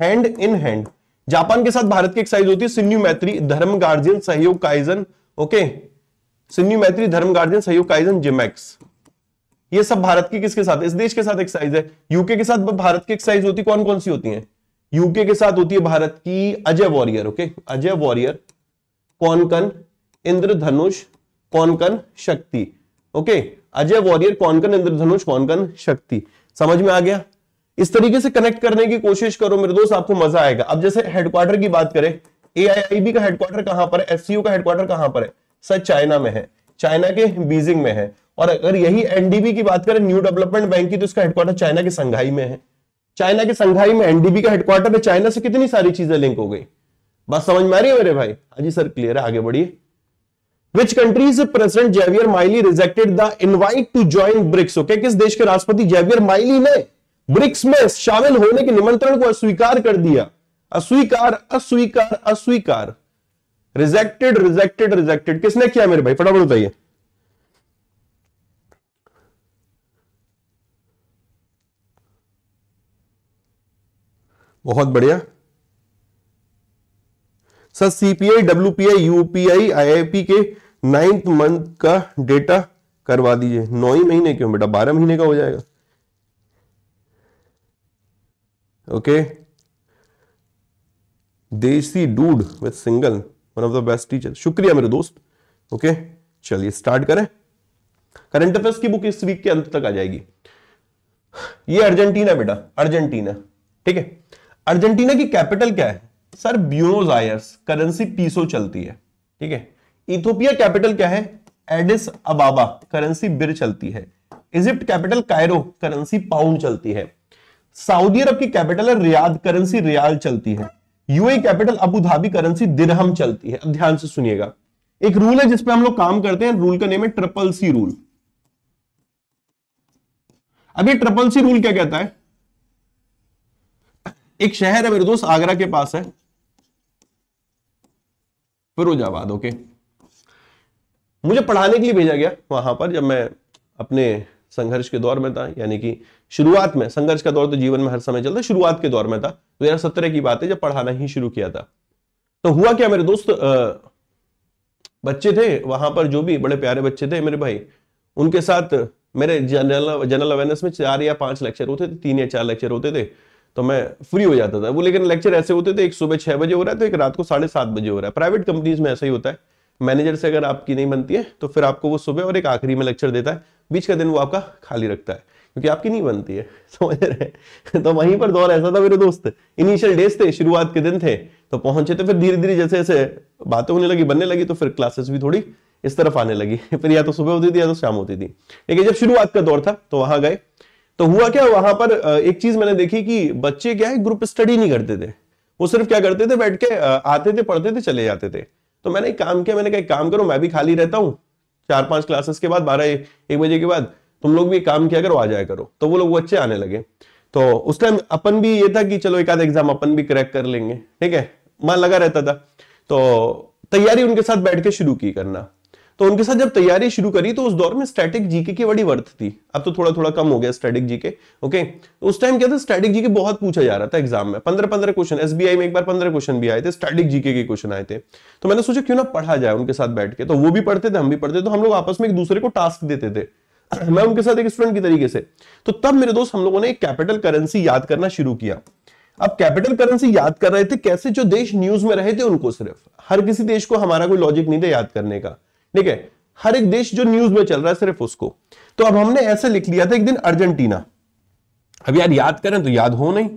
hand in hand Japan के साथ भारत की एक्सरसाइज होती है सिन्यू मैत्री धर्म गार्जियन सहयोग काइजन ओके सिन्यू मैत्री धर्म गार्जियन सहयोग काइजन जिमेक्स ये सब भारत की किसके साथ इस देश के साथ एक्सरसाइज है यूके के साथ भारत की एक्सरसाइज होती कौन कौन सी होती है यूके के साथ होती है भारत की Ajay warrior okay Ajay warrior Konkan Indradhanush Konkan Shakti okay Ajay warrior Konkan Indradhanush Konkan Shakti समझ में आ गया इस तरीके से कनेक्ट करने की कोशिश करो मेरे दोस्त आपको मजा आएगा अब जैसे हेडक्वार्टर की बात करें एआईआईबी का हेडक्वार्टर कहां पर है एससीयू का हेडक्वार्टर कहां पर है सर चाइना में है चाइना के बीजिंग में है और अगर यही एनडीबी की बात करें न्यू डेवलपमेंट बैंक की तो इसका हेडक्वार्टर चाइना के संघाई में है चाइना के संघाई में एनडीबी का हेडक्वार्टर है चाइना से कितनी सारी चीजें लिंक हो गई बात समझ में आ रही है मेरे भाई हाँ जी सर क्लियर है आगे बढ़िए which countries president Javier Milei rejected the invite to join BRICS okay किस देश के राष्ट्रपति जेवियर माइली ने ब्रिक्स में शामिल होने के निमंत्रण को अस्वीकार कर दिया अस्वीकार अस्वीकार अस्वीकार रिजेक्टेड रिजेक्टेड रिजेक्टेड किसने किया मेरे भाई फटाफट बताइए बहुत बढ़िया sir CPI WPI UPI IIP के नाइन्थ मंथ का डेटा करवा दीजिए नौ ही महीने क्यों बेटा बारह महीने का हो जाएगा okay desi dude with single one of the best teacher शुक्रिया मेरे दोस्त ओके चलिए स्टार्ट करें करंट अफेयर्स की बुक इस वीक के अंत तक आ जाएगी ये अर्जेंटीना बेटा अर्जेंटीना ठीक है अर्जेंटीना की कैपिटल क्या है sir Buenos Aires currency peso चलती है ठीक है इथोपिया कैपिटल क्या है एडिस अबाबा करेंसी बिर चलती है Egypt capital Cairo currency pound चलती है सऊदी अरब की कैपिटल है रियाद करेंसी रियाल चलती है UAE capital Abu Dhabi currency dirham चलती है अब ध्यान से सुनिएगा एक रूल है जिसपे हम लोग काम करते हैं रूल का नेम है ट्रिपल सी रूल अब ये ट्रिपल सी रूल क्या कहता है एक शहर है मेरे दोस्त आगरा के पास है फिरोजाबाद ओके मुझे पढ़ाने के लिए भेजा गया वहां पर जब मैं अपने संघर्ष के दौर में था यानी कि शुरुआत में संघर्ष का दौर तो जीवन में हर समय चलता शुरुआत के दौर में था दो हजार सत्रह की बात है जब पढ़ाना ही शुरू किया था तो हुआ क्या मेरे दोस्त आ, बच्चे थे वहां पर जो भी बड़े प्यारे बच्चे थे मेरे भाई उनके साथ मेरे जनरल जनरल अवेयरनेस में चार या पांच लेक्चर होते थे तीन या चार लेक्चर होते थे तो मैं फ्री हो जाता था वो लेकिन लेक्चर ऐसे होते थे एक सुबह छह बजे हो रहा है तो एक रात को साढ़े सात बजे हो रहा है प्राइवेट कंपनीज में ऐसा ही होता है मैनेजर से अगर आपकी नहीं बनती है तो फिर आपको वो सुबह और एक आखिरी में लेक्चर देता है बीच का दिन वो आपका खाली रखता है क्योंकि आपकी नहीं बनती है समझ रहे तो वहीं पर दौर ऐसा था मेरे दोस्त इनिशियल डेज थे शुरुआत के दिन थे तो पहुंचे तो फिर धीरे धीरे जैसे जैसे बातें होने लगी बनने लगी तो फिर क्लासेस भी थोड़ी इस तरफ आने लगी फिर या तो सुबह होती थी या तो शाम होती थी लेकिन जब शुरुआत का दौर था तो वहां गए तो हुआ क्या वहां पर एक चीज मैंने देखी कि बच्चे क्या है ग्रुप स्टडी नहीं करते थे वो सिर्फ क्या करते थे बैठ के आते थे पढ़ते थे चले जाते थे तो मैंने एक काम किया मैंने कहा काम करो मैं भी खाली रहता हूँ चार पांच क्लासेस के बाद बारह एक बजे के बाद तुम लोग भी काम किया करो आ जाया करो तो वो लोग बच्चे आने लगे तो उस टाइम अपन भी ये था कि चलो एक आध एग्जाम अपन भी क्रैक कर लेंगे ठीक है मन लगा रहता था तो तैयारी उनके साथ बैठ के शुरू की करना तो उनके साथ जब तैयारी शुरू करी तो उस दौर में स्टैटिक जीके की बड़ी वर्थ थी अब तो थोड़ा थोड़ा कम हो गया स्टैटिक जीके ओके तो उस टाइम क्या था स्टैटिक जीके बहुत पूछा जा रहा था एग्जाम में पंद्रह पंद्रह क्वेश्चन एस में एक बार पंद्रह क्वेश्चन भी आए थे स्टैटिक जीके के क्वेश्चन आए थे तो मैंने सोचा क्यों ना पढ़ा जाए उनके साथ बैठ के तो वो भी पढ़ते थे हम भी पढ़ते तो हम लोग आपस में एक दूसरे को टास्क देते थे मैं उनके साथ एक स्टूडेंट की तरीके से तो तब मेरे दोस्त हम लोगों ने एक कैपिटल करेंसी याद करना शुरू किया अब कैपिटल करेंसी याद कर रहे थे कैसे जो देश न्यूज में रहे थे उनको सिर्फ हर किसी देश को हमारा कोई लॉजिक नहीं था याद करने का ठीक है हर एक देश जो न्यूज में चल रहा है सिर्फ उसको तो अब हमने ऐसे लिख लिया था एक दिन अर्जेंटीना अब यार याद करें तो याद हो नहीं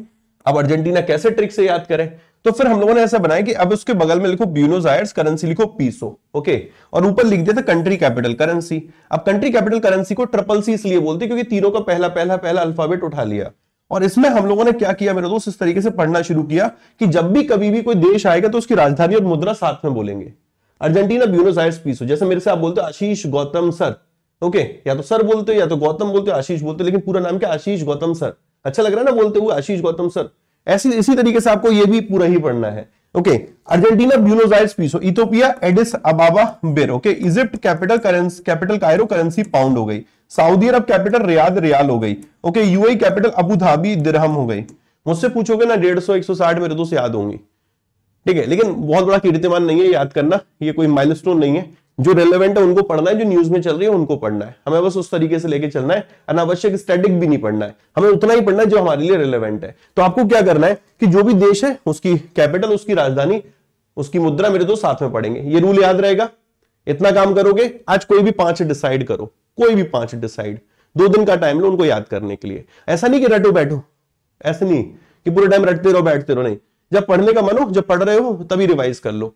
अब अर्जेंटीना कैसे ट्रिक से याद करें तो फिर हम लोगों ने ऐसा बनाया कि अब उसके बगल में लिखो ब्यूनोज करेंसी लिखो पीसो ओके और ऊपर लिख दिया था कंट्री कैपिटल करेंसी अब कंट्री कैपिटल करेंसी को ट्रिपल सी इसलिए बोलते क्योंकि तीनों का पहला पहला पहला अल्फाबेट उठा लिया और इसमें हम लोगों ने क्या किया मेरे दोस्त इस तरीके से पढ़ना शुरू किया कि जब भी कभी भी कोई देश आएगा तो उसकी राजधानी और मुद्रा साथ में बोलेंगे अर्जेंटीना ब्यूनोस आयर्स पीस हो जैसे मेरे से आप बोलते हो आशीष गौतम सर ओके या तो सर बोलते हो या तो गौतम बोलते हो आशीष बोलते हो लेकिन पूरा नाम क्या आशीष गौतम सर अच्छा लग रहा है ना बोलते हुए आशीष गौतम सर ऐसी इसी तरीके से आपको यह भी पूरा ही पढ़ना है okay Argentina Buenos Aires peso हो Ethiopia Addis Ababa birr okay Egypt capital currency capital Cairo currency pound हो गई Saudi Arabia capital Riyadh riyal हो गई okay UAE capital Abu Dhabi dirham हो गई मुझसे पूछोगे ना डेढ़ सौ एक सौ साठ मेरे दोस्त याद होंगी ठीक है लेकिन बहुत बड़ा कीर्तिमान नहीं है याद करना ये कोई माइलस्टोन नहीं है जो रेलेवेंट है उनको पढ़ना है जो न्यूज में चल रही है उनको पढ़ना है हमें बस उस तरीके से लेके चलना है अनावश्यक स्टैटिक भी नहीं पढ़ना है हमें उतना ही पढ़ना है जो हमारे लिए रेलेवेंट है तो आपको क्या करना है कि जो भी देश है उसकी कैपिटल उसकी राजधानी उसकी मुद्रा मेरे दोस्त साथ में पढ़ेंगे ये रूल याद रहेगा इतना काम करोगे आज कोई भी पांच डिसाइड करो कोई भी पांच डिसाइड दो दिन का टाइम लो उनको याद करने के लिए ऐसा नहीं कि रटो बैठो ऐसा नहीं कि पूरे टाइम रटते रहो बैठते रहो नहीं जब पढ़ने का मन हो जब पढ़ रहे हो तभी रिवाइज कर लो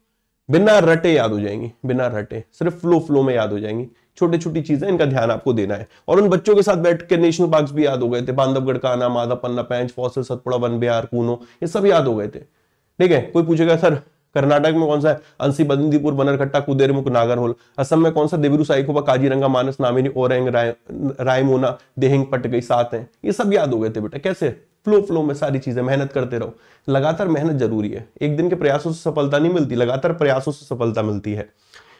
बिना रटे याद हो जाएंगी बिना रटे सिर्फ फ्लो फ्लो में याद हो जाएंगी छोटी छोटी चीजें इनका ध्यान आपको देना है और उन बच्चों के साथ बैठ के नेशनल पार्क भी याद हो गए थे बांधवगढ़ का आना माधा पन्ना पैंच फौसल सतपुड़ा वन बिहार कूनो ये सब याद हो गए थे ठीक है कोई पूछेगा सर कर्नाटक में कौन सा है अंसी बदंदीपुर बनरकट्टा कुदेरमुख नागरहोल असम में कौन सा देवरू साइकोबा काजीरंगा मानस नामिनी ओरेंग राय रायमोना देहिंग गई सात हैं ये सब याद हो गए थे बेटा कैसे फ्लो फ्लो में सारी चीजें मेहनत करते रहो लगातार मेहनत जरूरी है एक दिन के प्रयासों से सफलता नहीं मिलती लगातार प्रयासों से सफलता मिलती है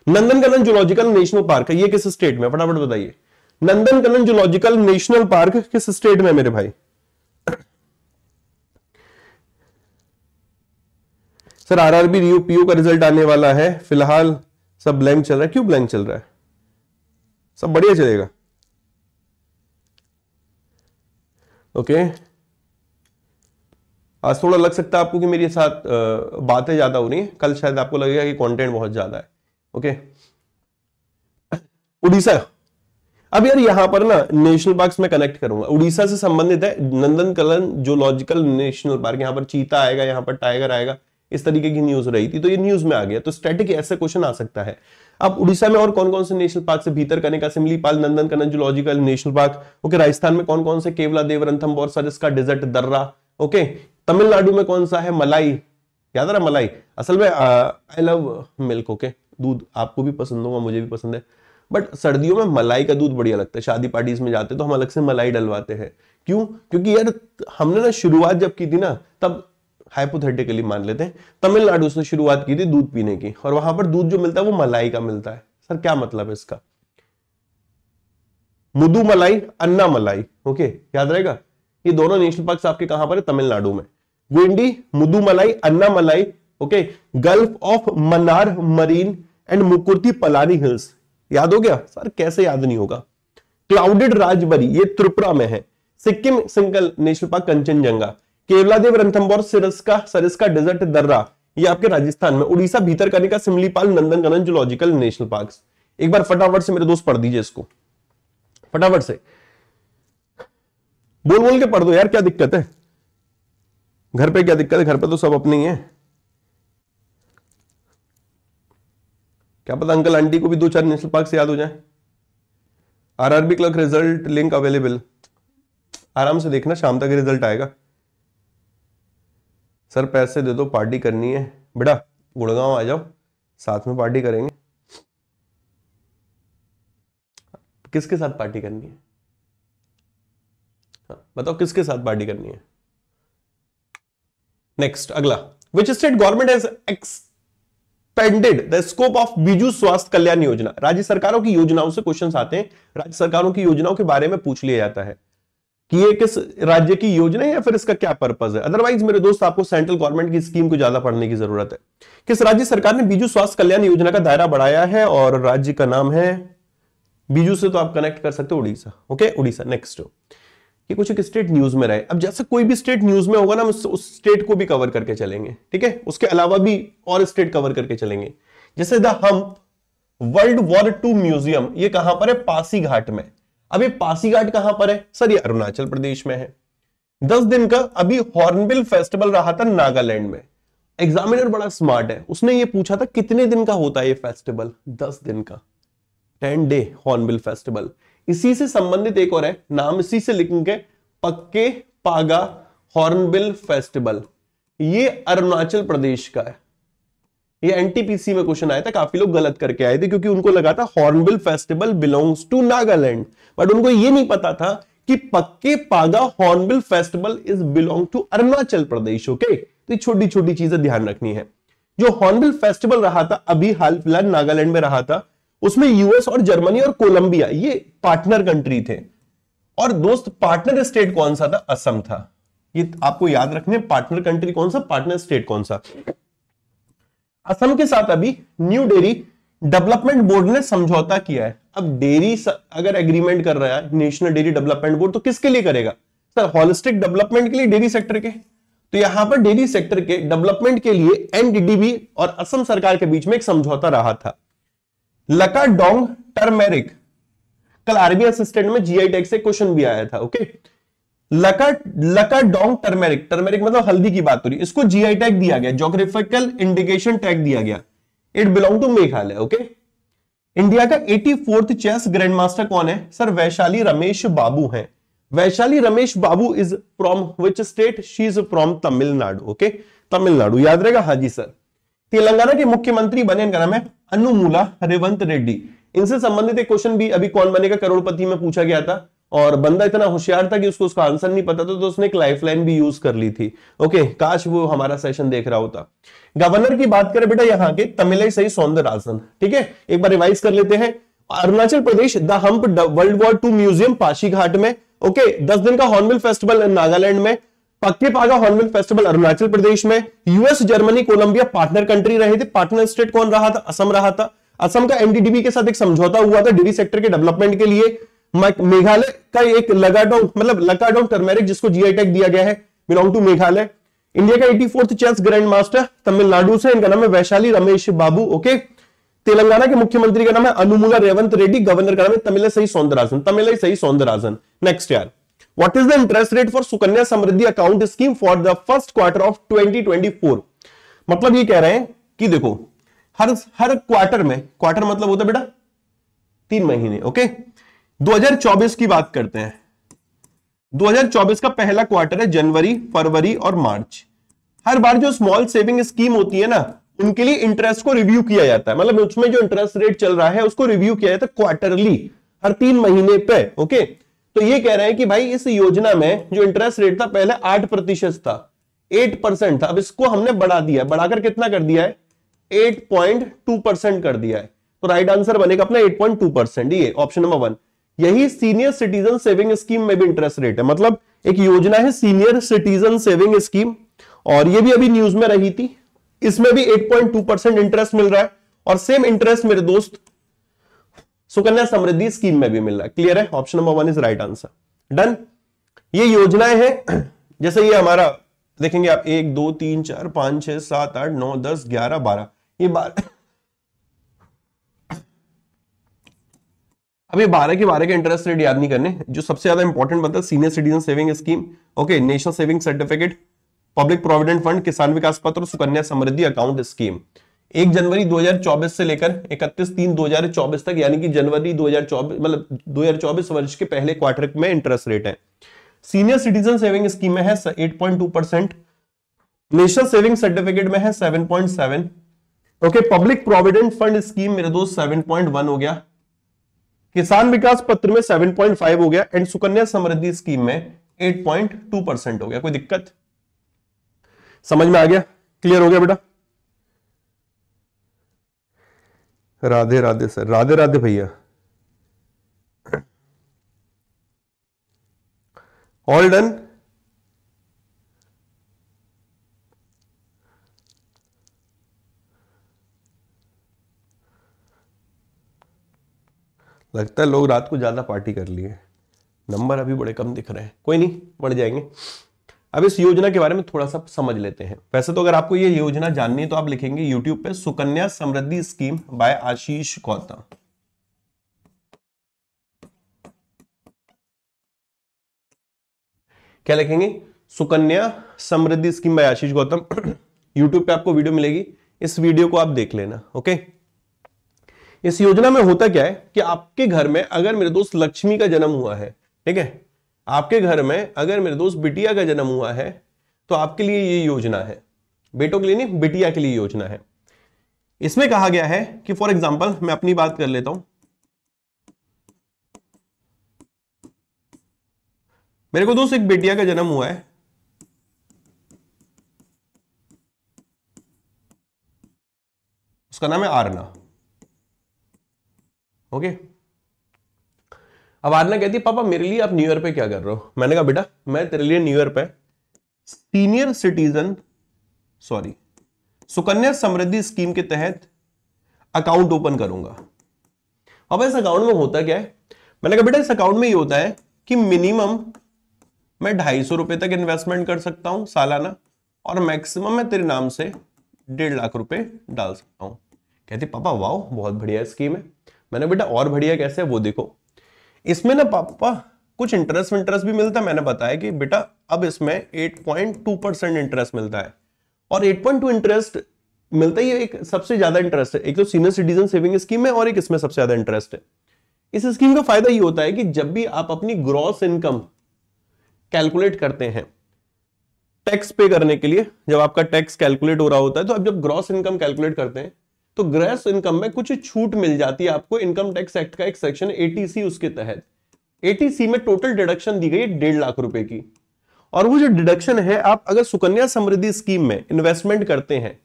नंदनकनन जूलॉजिकल नेशनल पार्क ये किस स्टेट में फटाफट बताइए नंदनकनन जूलॉजिकल नेशनल पार्क किस स्टेट में मेरे भाई सर आरआरबी रियो पीओ का रिजल्ट आने वाला है फिलहाल सब ब्लैंक चल रहा है क्यों ब्लैंक चल रहा है सब बढ़िया चलेगा ओके okay. आज थोड़ा लग सकता है आपको कि मेरे साथ बातें ज़्यादा हो रही हैं कल शायद आपको लगेगा कि कंटेंट बहुत ज़्यादा है ओके उड़ीसा अब यार यहां पर ना नेशनल पार्क में कनेक्ट करूंगा उड़ीसा से संबंधित है Nandankanan zoological national park यहां पर चीता आएगा यहां पर टाइगर आएगा इस तरीके की न्यूज रही थी तो ये न्यूज में आ गया तो स्टैटिक ऐसा क्वेश्चन आ सकता है अब उड़ीसा में और कौन कौन से नेशनल पार्क से Bhitarkanika Similipal Nandankanan zoological national park okay Rajasthan में कौन कौन से केवला देवरंथम बहुत सारे डिजर्ट दर्रा ओके तमिलनाडु में कौन सा है मलाई याद रहा मलाई असल में आई लव मिल्क ओके दूध आपको भी पसंद होगा मुझे भी पसंद है बट सर्दियों में मलाई का दूध बढ़िया लगता है शादी पार्टीज में जाते हैं तो हम अलग से मलाई डलवाते हैं क्यों क्योंकि यार हमने ना शुरुआत जब की थी ना तब हाइपोथेटिकली मान लेते हैं तमिलनाडु से शुरुआत की थी दूध पीने की और वहां पर दूध जो मिलता है वो मलाई का मिलता है सर क्या मतलब है इसका मुदु मलाई अन्ना मलाई ओके याद रहेगा ये दोनों नेशनल पार्क आपके कहां पर है तमिलनाडु में गुइंडी मुदुमलाई मलाई okay gulf of Mannar marine and Mukurthi Palani hills याद हो गया सर कैसे याद नहीं होगा क्लाउडेड राजबरी ये त्रिपुरा में है Sikkim single national park Kanchenjunga Keoladeo Ranthambore Sariska Sariska desert Darrah ये आपके राजस्थान में Orissa Bhitarkanika Similipal Nandankanan zoological national park एक बार फटाफट से मेरे दोस्त पढ़ दीजिए इसको फटाफट से बोल बोल के पढ़ दो यार क्या दिक्कत है घर पे क्या दिक्कत है घर पे तो सब अपने ही क्या पता अंकल आंटी को भी दो चार नेशनल पार्क से याद हो जाए RRB clerk result link available आराम से देखना शाम तक रिजल्ट आएगा सर पैसे दे दो पार्टी करनी है बेटा गुड़गांव आ जाओ साथ में पार्टी करेंगे किसके साथ पार्टी करनी है हाँ बताओ किसके साथ पार्टी करनी है नेक्स्ट अगला which state government has expanded the scope of Biju Swasthya Kalyan योजना राज्य सरकारों की योजनाओं से क्वेश्चन आते हैं राज्य सरकारों की योजनाओं के बारे में पूछ लिया जाता है कि ये किस राज्य की योजना है या फिर इसका क्या पर्पज है अदरवाइज मेरे दोस्त आपको सेंट्रल गवर्नमेंट की स्कीम को ज्यादा पढ़ने की जरूरत है किस राज्य सरकार ने बीजू स्वास्थ्य कल्याण योजना का दायरा बढ़ाया है और राज्य का नाम है बीजू से तो आप कनेक्ट कर सकते हो उड़ीसा ओके उड़ीसा नेक्स्ट कि कुछ एक स्टेट न्यूज में रहे अब जैसे कोई भी स्टेट न्यूज में होगा ना हम उस स्टेट को भी कवर करके चलेंगे ठीक है उसके अलावा भी और स्टेट कवर करके चलेंगे जैसे द हम वर्ल्ड वॉर टू म्यूजियम ये कहां पर है पासीघाट में अब ये पासीघाट कहां पर है सर ये अरुणाचल प्रदेश में है दस दिन का अभी हॉर्नबिल फेस्टिवल रहा था नागालैंड में एग्जामिनर बड़ा स्मार्ट है उसने ये पूछा था कितने दिन का होता है ये फेस्टिवल दस दिन का टेन डे हॉर्नबिल फेस्टिवल इसी से संबंधित एक और है नाम इसी से लिखेंगे पक्के पागा हॉर्नबिल फेस्टिवल ये अरुणाचल प्रदेश का है ये एनटीपीसी में क्वेश्चन आया था काफी लोग गलत करके आए थे क्योंकि उनको लगा था hornbill festival belongs to Nagaland but उनको ये नहीं पता था कि Pakke Paga hornbill festival is belong to Arunachal Pradesh okay तो छोटी छोटी चीजें ध्यान रखनी है जो हॉर्नबिल फेस्टिवल रहा था अभी हाल फिलहाल नागालैंड में रहा था उसमें यूएस और जर्मनी और कोलंबिया ये पार्टनर कंट्री थे और दोस्त पार्टनर स्टेट कौन सा था असम था ये आपको याद रखने पार्टनर कंट्री कौन सा पार्टनर स्टेट कौन सा असम के साथ अभी न्यू डेरी डेवलपमेंट बोर्ड ने समझौता किया है अब डेयरी अगर एग्रीमेंट कर रहा है नेशनल डेयरी डेवलपमेंट बोर्ड तो किसके लिए करेगा सर होलिस्टिक डेवलपमेंट के लिए डेयरी सेक्टर के तो यहां पर डेयरी सेक्टर के डेवलपमेंट के लिए एनडीडीबी और असम सरकार के बीच में एक समझौता रहा था डोंग टर्मेरिक कल आरबी असिस्टेंट में जीआई टैग से क्वेश्चन भी आया था ओके लका डोंग टर्मेरिक टर्मेरिक मतलब हल्दी की बात हो रही है इसको जीआई टैग दिया गया जोग्राफिकल इंडिकेशन टैग दिया गया it belong to Meghalaya okay India का eighty fourth chess grandmaster कौन है सर वैशाली रमेश बाबू हैं Vaishali Ramesh Babu is from which state she is from Tamil Nadu okay Tamil Nadu याद रहेगा हाजी सर तेलंगाना के मुख्यमंत्री बने इनका नाम है अनुमूला हरिवंत रेड्डी इनसे संबंधित एक क्वेश्चन भी अभी कौन बनेगा करोड़पति में पूछा गया था और बंदा इतना होशियार था कि उसको उसका आंसर नहीं पता था तो उसने एक लाइफलाइन भी यूज कर ली थी ओके काश वो हमारा सेशन देख रहा होता गवर्नर की बात करें बेटा यहाँ के तमिलई सही आसन ठीक है एक बार रिवाइज कर लेते हैं Arunachal Pradesh the hump world war two museum Pasighat में ओके दस दिन का हॉर्नबिल फेस्टिवल नागालैंड में पक्के पागा हॉर्नबिल फेस्टिवल अरुणाचल प्रदेश में US Germany Colombia partner country रहे थे पार्टनर स्टेट कौन रहा था असम रहा था असम का एमडीडीबी के साथ एक समझौता हुआ था डेयरी सेक्टर के डेवलपमेंट के लिए मेघालय का एक लगाडो मतलब लगाडोंग टर्मेरिक जिसको जीआई टैग दिया गया है बिलोंग टू मेघालय इंडिया का eighty fourth chess grandmaster Tamil Nadu से इनका नाम है वैशाली रमेश बाबू ओके तेलंगाना के मुख्यमंत्री का नाम है अनुमूला रेवंत रेड्डी गवर्नर का नाम है तमिल सही सौंदराजन तमिल सही सौंदराजन नेक्स्ट यार what is the interest rate for Sukanya Samriddhi account scheme for the first quarter of 2024 मतलब ये कह रहे हैं कि देखो हर हर क्वार्टर में क्वार्टर मतलब होता है बेटा तीन महीने ओके 2024 की बात करते हैं 2024 का पहला क्वार्टर है जनवरी फरवरी और मार्च हर बार जो स्मॉल सेविंग स्कीम होती है ना उनके लिए इंटरेस्ट को रिव्यू किया जाता है मतलब उसमें जो इंटरेस्ट रेट चल रहा है उसको रिव्यू किया जाता है क्वार्टरली हर तीन महीने पे ओके तो ये कह रहे हैं कि भाई इस योजना में जो इंटरेस्ट रेट था पहले आठ प्रतिशत था एट परसेंट था अब इसको हमने बढ़ा दिया है बढ़ाकर कितना कर दिया है एट पॉइंट टू परसेंट कर दिया है तो राइट आंसर बनेगा अपना एट पॉइंट टू परसेंट ये ऑप्शन नंबर वन यही सीनियर सिटीजन सेविंग स्कीम में भी इंटरेस्ट रेट है मतलब एक योजना है सीनियर सिटीजन सेविंग स्कीम और ये भी अभी न्यूज में रही थी इसमें भी 8.2 परसेंट इंटरेस्ट मिल रहा है और सेम इंटरेस्ट मेरे दोस्त सुकन्या समृद्धि स्कीम में भी मिल रहा है क्लियर है option number one is right answer done ये योजनाएं हैं जैसे ये हमारा देखेंगे आप एक दो तीन चार पांच छह सात आठ नौ दस ग्यारह बारह ये बारह अब बारह के बारह के इंटरेस्ट रेट याद नहीं करने जो सबसे ज्यादा इंपॉर्टेंट बनता है senior citizen saving scheme okay national saving certificate public provident fund Kisan Vikas पत्र और सुकन्या समृद्धि अकाउंट स्कीम एक जनवरी 2024 से लेकर 31 तीन 2024 तक यानी कि जनवरी 2024 मतलब 2024 वर्ष के पहले क्वार्टर में इंटरेस्ट रेट है सीनियर सिटीजन सेविंग स्कीम में है 8.2 परसेंट नेशनल सेविंग सर्टिफिकेट में है 7.7 okay public provident fund scheme मेरे दोस्त 7.1 हो गया किसान विकास पत्र में सेवन हो गया एंड सुकन्या समृद्धि स्कीम में एट हो गया कोई दिक्कत समझ में आ गया क्लियर हो गया बेटा राधे राधे सर राधे राधे भैया ऑल डन लगता है लोग रात को ज़्यादा पार्टी कर लिए नंबर अभी बड़े कम दिख रहे हैं कोई नहीं बढ़ जाएंगे अब इस योजना के बारे में थोड़ा सा समझ लेते हैं वैसे तो अगर आपको ये योजना जाननी है तो आप लिखेंगे यूट्यूब पे सुकन्या समृद्धि स्कीम बाय आशीष गौतम क्या लिखेंगे Sukanya Samriddhi scheme by Ashish Gautam YouTube पे आपको वीडियो मिलेगी इस वीडियो को आप देख लेना ओके इस योजना में होता क्या है कि आपके घर में अगर मेरे दोस्त लक्ष्मी का जन्म हुआ है ठीक है आपके घर में अगर मेरे दोस्त बिटिया का जन्म हुआ है तो आपके लिए ये योजना है बेटों के लिए नहीं बिटिया के लिए योजना है इसमें कहा गया है कि फॉर एग्जाम्पल मैं अपनी बात कर लेता हूं मेरे को दोस्त एक बेटिया का जन्म हुआ है उसका नाम है आरना ओके okay? अब आदना कहती है पापा मेरे लिए आप न्यू ईयर पे क्या कर रहे हो मैंने कहा बेटा मैं तेरे लिए न्यू ईयर पे senior citizen sorry Sukanya Samriddhi scheme के तहत अकाउंट ओपन करूंगा अब इस अकाउंट में होता क्या है मैंने कहा बेटा इस अकाउंट में ये होता है कि मिनिमम मैं ढाई सौ रुपए तक इन्वेस्टमेंट कर सकता हूं सालाना और मैक्सिमम मैं तेरे नाम से डेढ़ लाख रुपए डाल सकता हूं कहती पापा वाह बहुत बढ़िया स्कीम है मैंने बेटा और बढ़िया कैसे है वो देखो इसमें ना पापा कुछ इंटरेस्ट इंटरेस्ट भी मिलता है मैंने बताया कि बेटा अब इसमें 8.2 परसेंट इंटरेस्ट मिलता है और 8.2 इंटरेस्ट मिलता ही एक सबसे ज्यादा इंटरेस्ट है एक तो सीनियर सिटीजन सेविंग स्कीम है और एक इसमें सबसे ज्यादा इंटरेस्ट है इस स्कीम का फायदा ये होता है कि जब भी आप अपनी ग्रॉस इनकम कैलकुलेट करते हैं टैक्स पे करने के लिए जब आपका टैक्स कैलकुलेट हो रहा होता है तो आप जब ग्रॉस इनकम कैलकुलेट करते हैं तो ग्रैस इनकम में कुछ छूट मिल जाती है आपको इनकम टैक्स एक्ट का एक सेक्शन एटीसी उसके तहत एटीसी में टोटल डिडक्शन दी गई डेढ़ लाख रुपए की और वो जो डिडक्शन है आप अगर सुकन्या समृद्धि स्कीम में इन्वेस्टमेंट करते हैं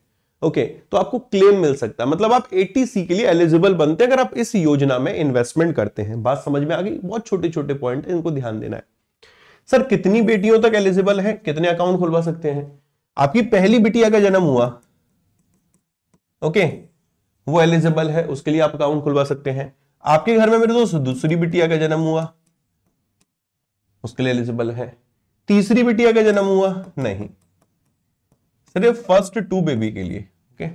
ओके तो आपको क्लेम मिल सकता है मतलब आप एटीसी के लिए एलिजिबल बनते हैं अगर आप इस योजना में इन्वेस्टमेंट करते हैं बात समझ में आ गई बहुत छोटे छोटे पॉइंट है इनको ध्यान देना है सर कितनी बेटियों तक एलिजिबल है कितने अकाउंट खुलवा सकते हैं आपकी पहली बिटिया का जन्म हुआ ओके okay, वो एलिजिबल है उसके लिए आप अकाउंट खुलवा सकते हैं आपके घर में मेरे दोस्त दूसरी बिटिया का जन्म हुआ उसके लिए एलिजिबल है तीसरी बिटिया का जन्म हुआ नहीं सिर्फ फर्स्ट टू बेबी के लिए ओके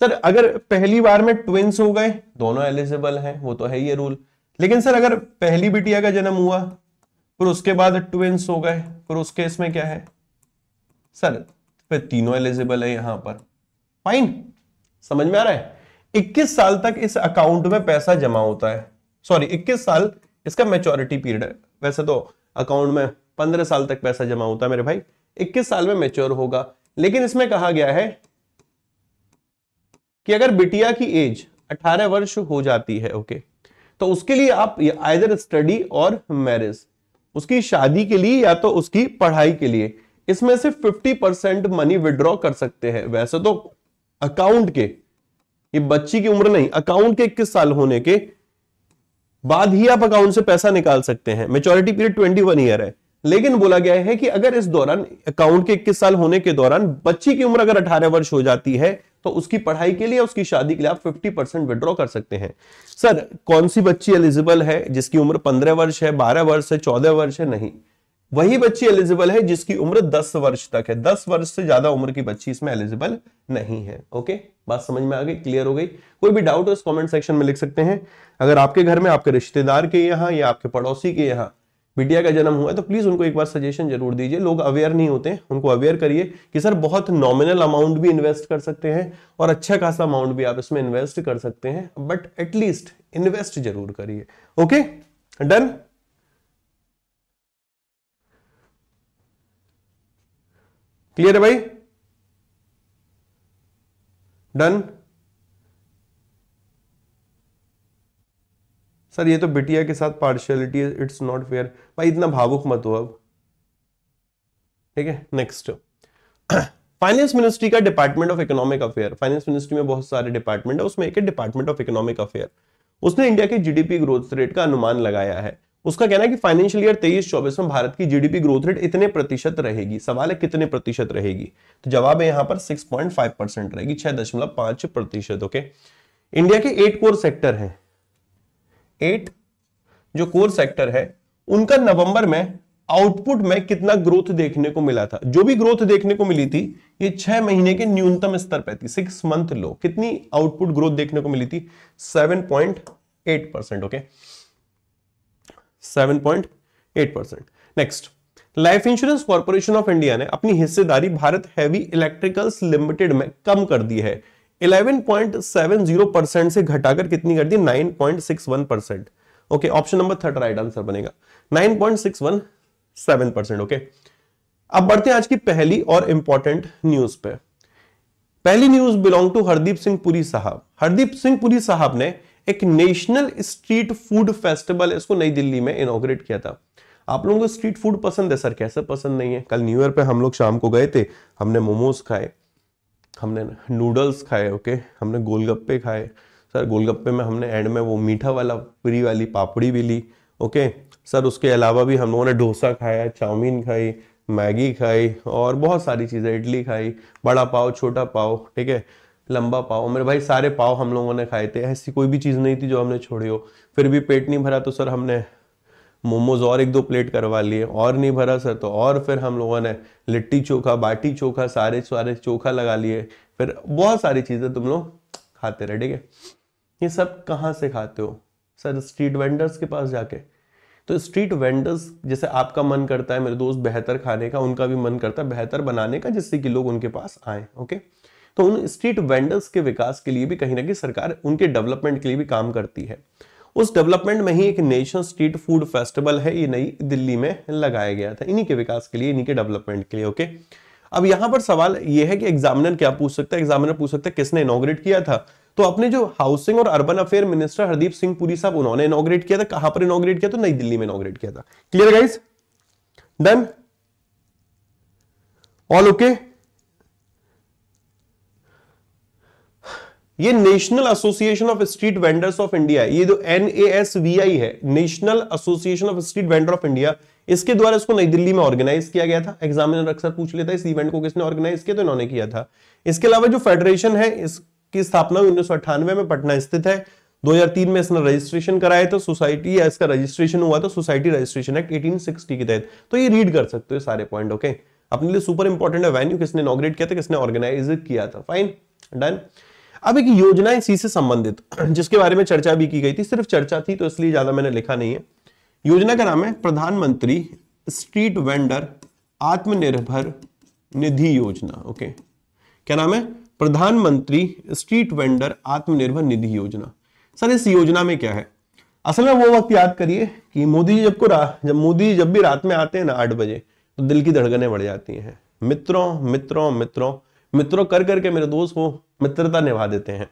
सर अगर पहली बार में ट्विंस हो गए दोनों एलिजिबल हैं वो तो है ये रूल लेकिन सर अगर पहली बिटिया का जन्म हुआ फिर उसके बाद ट्विंस हो गए फिर उस केस में क्या है सर फिर तीनों एलिजिबल है यहां पर फाइन समझ में आ रहा है 21 साल तक इस अकाउंट में पैसा जमा होता है सॉरी 21 साल इसका मेच्योरिटी पीरियड है वैसे तो अकाउंट में 15 साल तक पैसा जमा होता है मेरे भाई 21 साल में मेच्योर होगा लेकिन इसमें कहा गया है कि अगर बिटिया की एज 18 वर्ष हो जाती है ओके तो उसके लिए आप आइदर स्टडी और मैरिज उसकी शादी के लिए या तो उसकी पढ़ाई के लिए इसमें से फिफ्टी परसेंट मनी विड्रॉ कर सकते हैं वैसे तो अकाउंट के ये बच्ची की उम्र नहीं अकाउंट के इक्कीस साल होने के बाद ही आप अकाउंट से पैसा निकाल सकते हैं maturity period twenty one year है लेकिन बोला गया है कि अगर इस दौरान अकाउंट के इक्कीस साल होने के दौरान बच्ची की उम्र अगर अठारह वर्ष हो जाती है तो उसकी पढ़ाई के लिए उसकी शादी के लिए आप 50 परसेंट विड्रॉ कर सकते हैं सर कौन सी बच्ची एलिजिबल है जिसकी उम्र 15 वर्ष है 12 वर्ष है 14 वर्ष है नहीं वही बच्ची एलिजिबल है जिसकी उम्र 10 वर्ष तक है 10 वर्ष से ज्यादा उम्र की बच्ची इसमें एलिजिबल नहीं है ओके बात समझ में आ गई क्लियर हो गई कोई भी डाउट हो इस कमेंट सेक्शन में लिख सकते हैं अगर आपके घर में आपके रिश्तेदार के यहाँ या आपके पड़ोसी के यहाँ बिटिया का जन्म हुआ है तो प्लीज उनको एक बार सजेशन जरूर दीजिए लोग अवेयर नहीं होते उनको अवेयर करिए कि सर बहुत नॉमिनल अमाउंट भी इन्वेस्ट कर सकते हैं और अच्छा खासा अमाउंट भी आप इसमें इन्वेस्ट कर सकते हैं बट एटलीस्ट इन्वेस्ट जरूर करिए ओके डन क्लियर है भाई डन सर ये तो बिटिया के साथ पार्शियलिटी इट्स नॉट फेयर भाई इतना भावुक मत हो अब ठीक है नेक्स्ट फाइनेंस मिनिस्ट्री का department of economic affair finance ministry में बहुत सारे डिपार्टमेंट है उसमें एक डिपार्टमेंट ऑफ इकोनॉमिक अफेयर उसने इंडिया के जीडीपी ग्रोथ रेट का अनुमान लगाया है उसका कहना है कि फाइनेंशियल ईयर तेईस चौबीस में भारत की जीडीपी ग्रोथ रेट इतने प्रतिशत रहेगी सवाल है कितने प्रतिशत रहेगी तो जवाब है यहां पर 6.5 परसेंट रहेगी छह दशमलव पांच प्रतिशत ओके इंडिया के एट कोर सेक्टर हैं एट जो कोर सेक्टर है उनका नवंबर में आउटपुट में कितना ग्रोथ देखने को मिला था जो भी ग्रोथ देखने को मिली थी ये छह महीने के न्यूनतम स्तर पर थी सिक्स मंथ लो कितनी आउटपुट ग्रोथ देखने को मिली थी seven point eight percent okay 7.8 percent next life insurance corporation of India ने अपनी हिस्सेदारी भारत हैवी इलेक्ट्रिकल्स लिमिटेड में कम कर दी है 11.70 परसेंट से घटाकर कितनी कर दी 9.61 percent okay option number third right answer बनेगा 9.617 परसेंट ओके अब बढ़ते हैं आज की पहली और इंपॉर्टेंट न्यूज पे पहली news belong to Hardeep Singh Puri साहब हरदीप सिंह पुरी साहब ने एक नेशनल स्ट्रीट फूड फेस्टिवल इसको नई दिल्ली में इनोग्रेट किया था आप लोगों को स्ट्रीट फूड पसंद है सर कैसे पसंद नहीं है कल न्यू ईयर पे हम लोग शाम को गए थे हमने मोमोज खाए हमने नूडल्स खाए ओके हमने गोलगप्पे खाए सर गोलगप्पे में हमने एंड में वो मीठा वाला पूरी वाली पापड़ी भी ली ओके सर उसके अलावा भी हम लोगों ने डोसा खाया चाउमीन खाई मैगी खाई और बहुत सारी चीज़ें इडली खाई बड़ा पाव छोटा पाव ठीक है लंबा पाव मेरे भाई सारे पाव हम लोगों ने खाए थे ऐसी कोई भी चीज़ नहीं थी जो हमने छोड़ी हो फिर भी पेट नहीं भरा तो सर हमने मोमोज और एक दो प्लेट करवा लिए और नहीं भरा सर तो और फिर हम लोगों ने लिट्टी चोखा बाटी चोखा सारे सारे चोखा लगा लिए फिर बहुत सारी चीज़ें तुम लोग खाते रहे ठीक है ये सब कहाँ से खाते हो सर स्ट्रीट वेंडर्स के पास जाके तो स्ट्रीट वेंडर्स जैसे आपका मन करता है मेरे दोस्त बेहतर खाने का उनका भी मन करता है बेहतर बनाने का जिससे कि लोग उनके पास आए ओके तो उन स्ट्रीट वेंडर्स के विकास के लिए भी कहीं ना कहीं सरकार उनके डेवलपमेंट के लिए भी काम करती है उस डेवलपमेंट में ही एक नेशनल स्ट्रीट फूड फेस्टिवल है ये नई दिल्ली में लगाया गया था इन्हीं के विकास के लिए इन्हीं के डेवलपमेंट के लिए ओके अब यहां पर सवाल यह है कि एग्जामिनर क्या पूछ सकता है एग्जामिनर पूछ सकता है किसने इनोग्रेट किया था तो अपने जो हाउसिंग और urban affair minister Hardeep Singh Puri साहब उन्होंने इनोग्रेट किया था कहां पर इनोग्रेट किया तो नई दिल्ली में इनोग्रेट किया था clear guys done all okay ये national association of street vendors of India ये जो एन है national association of street vendor of India इसके द्वारा इसको नई दिल्ली में ऑर्गेनाइज किया गया था एग्जामिनर अक्सर पूछ लेता है इस इवेंट को किसने ऑर्गेनाइज किया तो इन्होंने किया था इसके अलावा जो फेडरेशन है इसकी स्थापना उन्नीस में पटना स्थित है 2003 में इसने रजिस्ट्रेशन कराया था सोसाइटी या इसका रजिस्ट्रेशन हुआ था सोसाइटी रजिस्ट्रेशन एक्ट 1860 के तहत तो ये रीड कर सकते हो सारे पॉइंट ओके अपने लिए सुपर इंपॉर्टेंट है वेन्यू किसने इनोग्रेट किया था किसने ऑर्गेनाइज किया था फाइन डन अब एक योजना इसी से संबंधित जिसके बारे में चर्चा भी की गई थी सिर्फ चर्चा थी तो इसलिए ज्यादा मैंने लिखा नहीं है योजना का नाम है प्रधानमंत्री स्ट्रीट वेंडर आत्मनिर्भर निधि योजना ओके क्या नाम है प्रधानमंत्री स्ट्रीट वेंडर आत्मनिर्भर निधि योजना सर इस योजना में क्या है असल में वो वक्त याद करिए कि मोदी जी जब को जब मोदी जब भी रात में आते हैं ना आठ बजे तो दिल की धड़कने बढ़ जाती हैं मित्रों मित्रों मित्रों मित्रों कर करके मेरे दोस्त वो मित्रता निभा देते हैं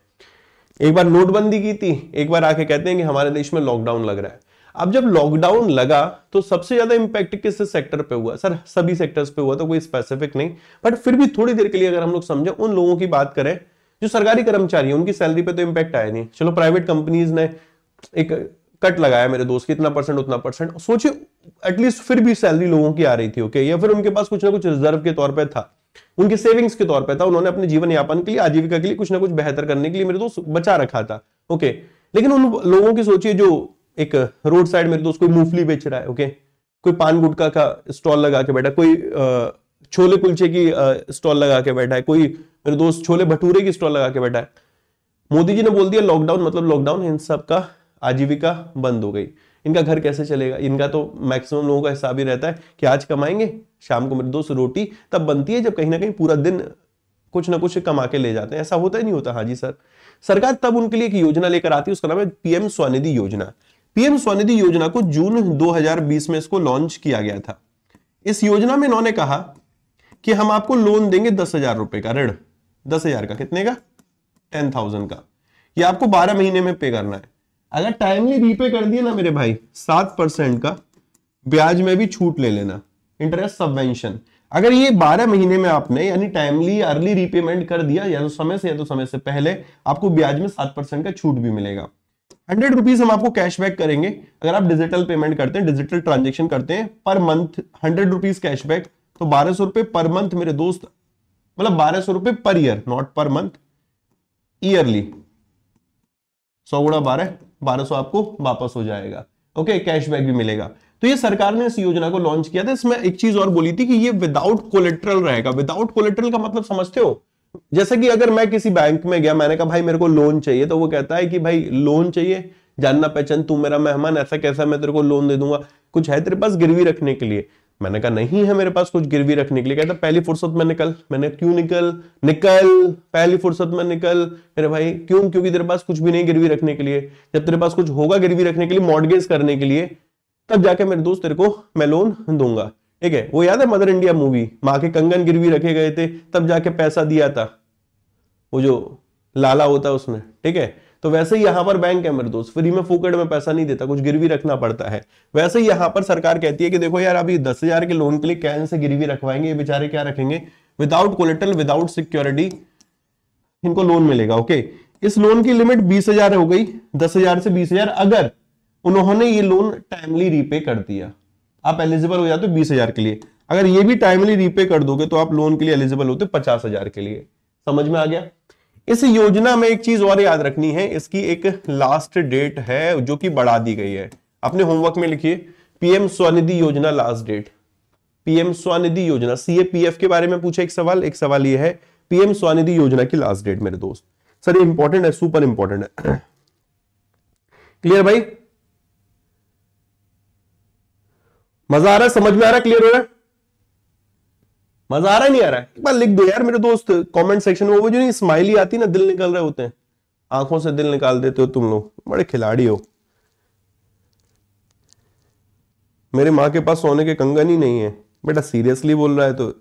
एक बार नोटबंदी की थी एक बार आके कहते हैं कि हमारे देश में लॉकडाउन लग रहा है अब जब लॉकडाउन लगा तो सबसे ज्यादा इंपैक्ट किस सेक्टर पे हुआ सर सभी सेक्टर्स पे हुआ तो कोई स्पेसिफिक नहीं बट फिर भी थोड़ी देर के लिए अगर हम लोग समझे उन लोगों की बात करें जो सरकारी कर्मचारी उनकी सैलरी पे तो इंपैक्ट आया नहीं चलो प्राइवेट कंपनीज ने एक कट लगाया मेरे दोस्त की इतना परसेंट उतना परसेंट सोचिए एटलीस्ट फिर भी सैलरी लोगों की आ रही थी ओके या फिर उनके पास कुछ ना कुछ रिजर्व के तौर पर था उनके सेविंग्स के तौर पर था उन्होंने अपने जीवन यापन के लिए आजीविका के लिए कुछ ना कुछ बेहतर करने के लिए मेरे दोस्त बचा रखा था ओके लेकिन उन लोगों की सोचिए जो एक रोड साइड मेरे दोस्त कोई मूंगफली बेच रहा है ओके कोई पान गुटका का स्टॉल लगा के बैठा कोई छोले कुलचे की स्टॉल लगा के बैठा है कोई मेरे दोस्त छोले भटूरे की स्टॉल लगा के बैठा है मोदी जी ने बोल दिया लॉकडाउन मतलब लॉकडाउन इन सब का आजीविका बंद हो गई इनका घर कैसे चलेगा इनका तो मैक्सिमम लोगों का हिसाब ही रहता है कि आज कमाएंगे शाम को मेरे दोस्त रोटी तब बनती है जब कहीं ना कहीं पूरा दिन कुछ ना कुछ कमा के ले जाते हैं ऐसा होता ही नहीं होता हाँ जी सर सरकार तब उनके लिए एक योजना लेकर आती है उसका नाम है पीएम स्वनिधि योजना पीएम स्वनिधि योजना को जून 2020 में इसको लॉन्च किया गया था इस योजना में इन्होंने कहा कि हम आपको लोन देंगे दस हजार रुपए का ऋण दस हजार का कितने का टेन थाउजेंड का ये आपको बारह महीने में पे करना है अगर टाइमली रीपे कर दिए ना मेरे भाई सात परसेंट का ब्याज में भी छूट ले लेना इंटरेस्ट सबवेंशन अगर ये 12 महीने में आपने यानी टाइमली अर्ली रिपेमेंट कर दिया या तो समय से या तो समय से पहले आपको ब्याज में सात परसेंट का छूट भी मिलेगा हंड्रेड रुपीज हम आपको कैशबैक करेंगे अगर आप डिजिटल पेमेंट करते हैं डिजिटल ट्रांजेक्शन करते हैं per month hundred rupees cashback तो बारह सौ रुपए पर मंथ मेरे दोस्त मतलब बारह सौ रुपए per year not per month yearly सौ गुणा बारह बारह सौ आपको वापस हो जाएगा ओके कैशबैक भी मिलेगा तो ये सरकार ने इस योजना को लॉन्च किया था इसमें एक चीज और बोली थी कि ये विदाउट कोलेट्रल रहेगा विदाउट कोलेट्रल का मतलब समझते हो जैसे कि अगर मैं किसी बैंक में गया मैंने कहा भाई मेरे को लोन चाहिए तो वो कहता है कि भाई लोन चाहिए जानना पहचान तू मेरा मेहमान ऐसा कैसा मैं तेरे को लोन दे दूंगा कुछ है तेरे पास गिरवी रखने के लिए मैंने कहा नहीं है मेरे पास कुछ गिरवी रखने के लिए कहता पहली फुर्सत में निकल मैंने क्यों निकल निकल पहली फुर्सत में निकल मेरे भाई क्यों क्योंकि तेरे पास कुछ भी नहीं गिरवी रखने के लिए जब तेरे पास कुछ होगा गिरवी रखने के लिए मॉडगेज करने के लिए तब जाके मेरे दोस्त तेरे को मैं लोन दूंगा ठीक है वो याद है मदर इंडिया मूवी माँ के कंगन गिरवी रखे गए थे तब जाके पैसा दिया था वो जो लाला होता है उसमें ठीक है तो वैसे ही यहां पर बैंक है मेरे दोस्त फ्री में फोकट में पैसा नहीं देता कुछ गिरवी रखना पड़ता है वैसे ही यहां पर सरकार कहती है कि देखो यार अभी दस हजार के लोन के लिए कैन से गिरवी रखवाएंगे ये बेचारे क्या रखेंगे विदाउट कोलेटल विदाउट सिक्योरिटी इनको लोन मिलेगा ओके इस लोन की लिमिट बीस हजार हो गई दस हजार से बीस हजार अगर उन्होंने ये लोन टाइमली रीपे कर दिया आप एलिजिबल हो जाते हो बीस हजार के लिए अगर ये भी टाइमली रीपे कर दोगे तो आप लोन के लिए एलिजिबल होते पचास हजार के लिए समझ में आ गया इस योजना में एक चीज और याद रखनी है इसकी एक लास्ट डेट है जो कि बढ़ा दी गई है अपने होमवर्क में लिखिए पीएम स्वनिधि योजना लास्ट डेट पीएम स्वनिधि योजना सीएपीएफ के बारे में पूछा एक सवाल एक सवाल यह है पीएम स्वनिधि योजना की लास्ट डेट मेरे दोस्त सर इंपॉर्टेंट है सुपर इंपॉर्टेंट है क्लियर भाई मजा आ रहा है समझ में आ रहा है क्लियर हो रहा है मजा आ रहा है नहीं आ रहा है एक बार लिख दो यार मेरे दोस्त कमेंट सेक्शन में वो जो नहीं स्माइली आती ना दिल निकल रहे होते हैं आंखों से दिल निकाल देते हो तुम लोग बड़े खिलाड़ी हो मेरे माँ के पास सोने के कंगन ही नहीं है बेटा सीरियसली बोल रहा है तो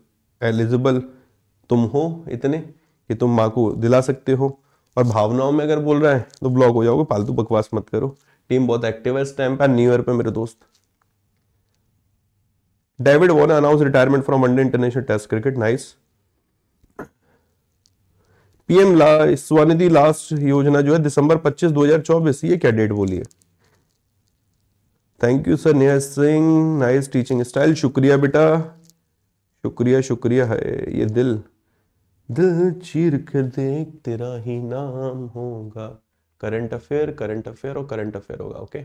एलिजिबल तुम हो इतने कि तुम माँ को दिला सकते हो और भावनाओं में अगर बोल रहा है तो ब्लॉक हो जाओगे फालतू बकवास मत करो टीम बहुत एक्टिव है इस टाइम पर न्यू ईयर पे मेरे दोस्त David Warner announce retirement from one day international test cricket nice PM Svanidhi last योजना जो है दिसंबर 25 2024 ये क्या डेट बोली है थैंक यू सर नियर सिंह नाइस टीचिंग स्टाइल शुक्रिया बेटा शुक्रिया शुक्रिया है ये दिल दिल चीर के देख तेरा ही नाम होगा करंट अफेयर करंट अफेयर और करंट अफेयर होगा ओके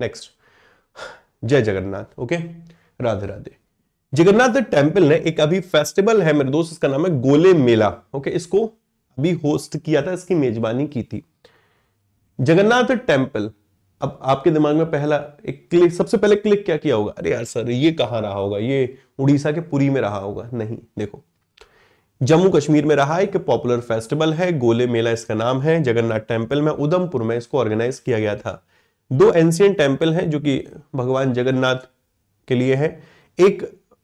नेक्स्ट जय जगन्नाथ ओके राधे राधे जगन्नाथ टेम्पल ने एक अभी फेस्टिवल है मेरे दोस्त इसका नाम है गोले मेला ओके इसको अभी होस्ट किया था इसकी मेजबानी की थी जगन्नाथ टेम्पल अब आपके दिमाग में पहला एक क्लिक सबसे पहले क्लिक क्या किया होगा अरे यार सर ये कहां रहा होगा ये उड़ीसा के पुरी में रहा होगा नहीं देखो जम्मू कश्मीर में रहा एक पॉपुलर फेस्टिवल है गोले मेला इसका नाम है जगन्नाथ टेम्पल में उधमपुर में इसको ऑर्गेनाइज किया गया था दो एंशियन टेम्पल हैं जो कि भगवान जगन्नाथ के लिए है एक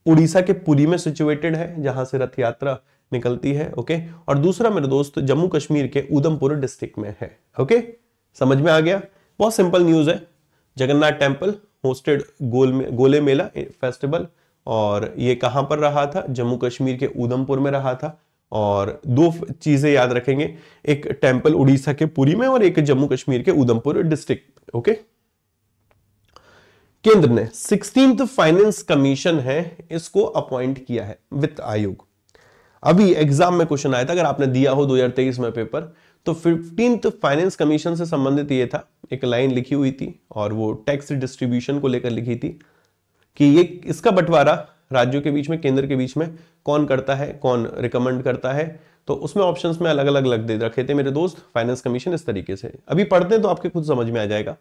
उड़ीसा के पुरी में सिचुएटेड है जहां से रथ यात्रा निकलती है ओके और दूसरा मेरे दोस्त जम्मू कश्मीर के उधमपुर डिस्ट्रिक्ट में है ओके समझ में आ गया बहुत सिंपल न्यूज है जगन्नाथ टेम्पल होस्टेड गोल में, गोले मेला फेस्टिवल और ये कहां पर रहा था जम्मू कश्मीर के उधमपुर में रहा था और दो चीज़ें याद रखेंगे एक टेम्पल उड़ीसा के पुरी में और एक जम्मू कश्मीर के उधमपुर डिस्ट्रिक्ट ओके केंद्र ने सिक्सटीन फाइनेंस कमीशन है इसको अपॉइंट किया है वित्त आयोग अभी एग्जाम में क्वेश्चन आया था अगर आपने दिया हो 2023 में पेपर तो फिफ्टीन फाइनेंस कमीशन से संबंधित यह था एक लाइन लिखी हुई थी और वो टैक्स डिस्ट्रीब्यूशन को लेकर लिखी थी कि ये इसका बंटवारा राज्यों के बीच में केंद्र के बीच में कौन करता है कौन रिकमेंड करता है तो उसमें ऑप्शन में अलग अलग लग दे रखे थे मेरे दोस्त फाइनेंस कमीशन इस तरीके से अभी पढ़ते हैं तो आपके खुद समझ में आ जाएगा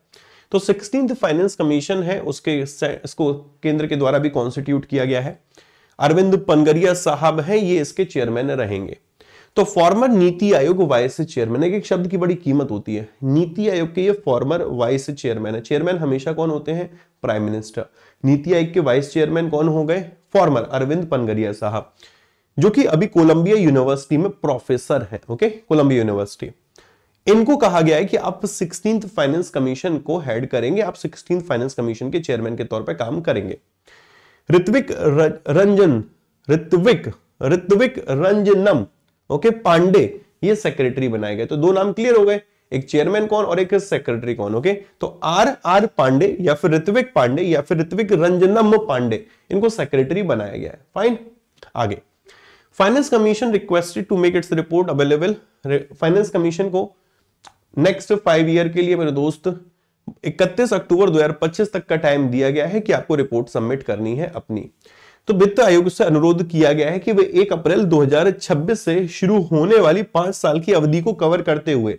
तो सिक्सटीन फाइनेंस कमीशन है उसके इसको केंद्र के द्वारा भी कॉन्स्टिट्यूट किया गया है अरविंद पनगरिया साहब हैं ये इसके चेयरमैन रहेंगे तो फॉर्मर नीति आयोग वाइस चेयरमैन एक शब्द की बड़ी कीमत होती है नीति आयोग के ये फॉर्मर वाइस चेयरमैन है चेयरमैन हमेशा कौन होते हैं प्राइम मिनिस्टर नीति आयोग के वाइस चेयरमैन कौन हो गए फॉर्मर अरविंद पनगरिया साहब जो कि अभी कोलंबिया यूनिवर्सिटी में प्रोफेसर है ओके कोलंबिया यूनिवर्सिटी इनको कहा गया है कि आप सिक्सटीन फाइनेंस कमीशन को हेड करेंगे आप सिक्सटीन फाइनेंस कमीशन के चेयरमैन के तौर पर काम करेंगे ऋत्विक रंजन ऋत्विक ऋत्विक रंजनम ओके पांडे ये सेक्रेटरी बनाए गए तो दो नाम क्लियर हो गए एक चेयरमैन कौन और एक सेक्रेटरी कौन ओके तो आर आर पांडे या फिर ऋत्विक पांडे या फिर ऋत्विक रंजनम पांडे इनको सेक्रेटरी बनाया गया है फाइन आगे finance commission requested to make its report available finance commission को नेक्स्ट फाइव ईयर के लिए मेरे दोस्त 31 अक्टूबर 2025 तक का टाइम दिया गया है कि आपको रिपोर्ट सबमिट करनी है अपनी तो वित्त आयोग से अनुरोध किया गया है कि वे 1 अप्रैल 2026 से शुरू होने वाली पांच साल की अवधि को कवर करते हुए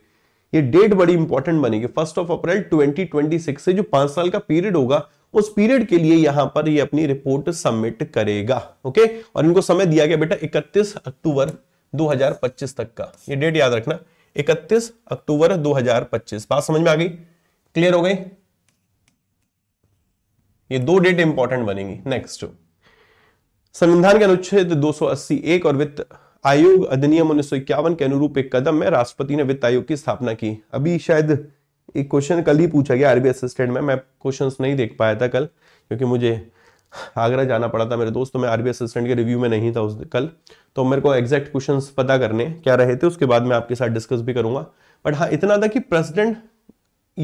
ये डेट बड़ी इंपॉर्टेंट बनेगी फर्स्ट ऑफ अप्रैल 2026 से जो पांच साल का पीरियड होगा उस पीरियड के लिए यहां पर ये अपनी रिपोर्ट सबमिट करेगा ओके और इनको समय दिया गया बेटा 31 अक्टूबर 2025 तक का ये डेट याद रखना 31 अक्टूबर 2025 बात समझ में आ गई क्लियर हो गई ये दो डेट इंपॉर्टेंट बनेंगी नेक्स्ट संविधान के अनुच्छेद 280 एक और वित्त आयोग अधिनियम उन्नीस के अनुरूप एक कदम में राष्ट्रपति ने वित्त आयोग की स्थापना की अभी शायद एक क्वेश्चन कल ही पूछा गया आरबीआई असिस्टेंट में मैं क्वेश्चन नहीं देख पाया था कल क्योंकि मुझे आगरा जाना पड़ा था मेरे दोस्त तो मैं आरबीआई असिस्टेंट के रिव्यू में नहीं था उस कल तो मेरे को एग्जैक्ट क्वेश्चन पता करने क्या रहे थे उसके बाद मैं आपके साथ डिस्कस भी करूंगा बट हाँ इतना था कि प्रेसिडेंट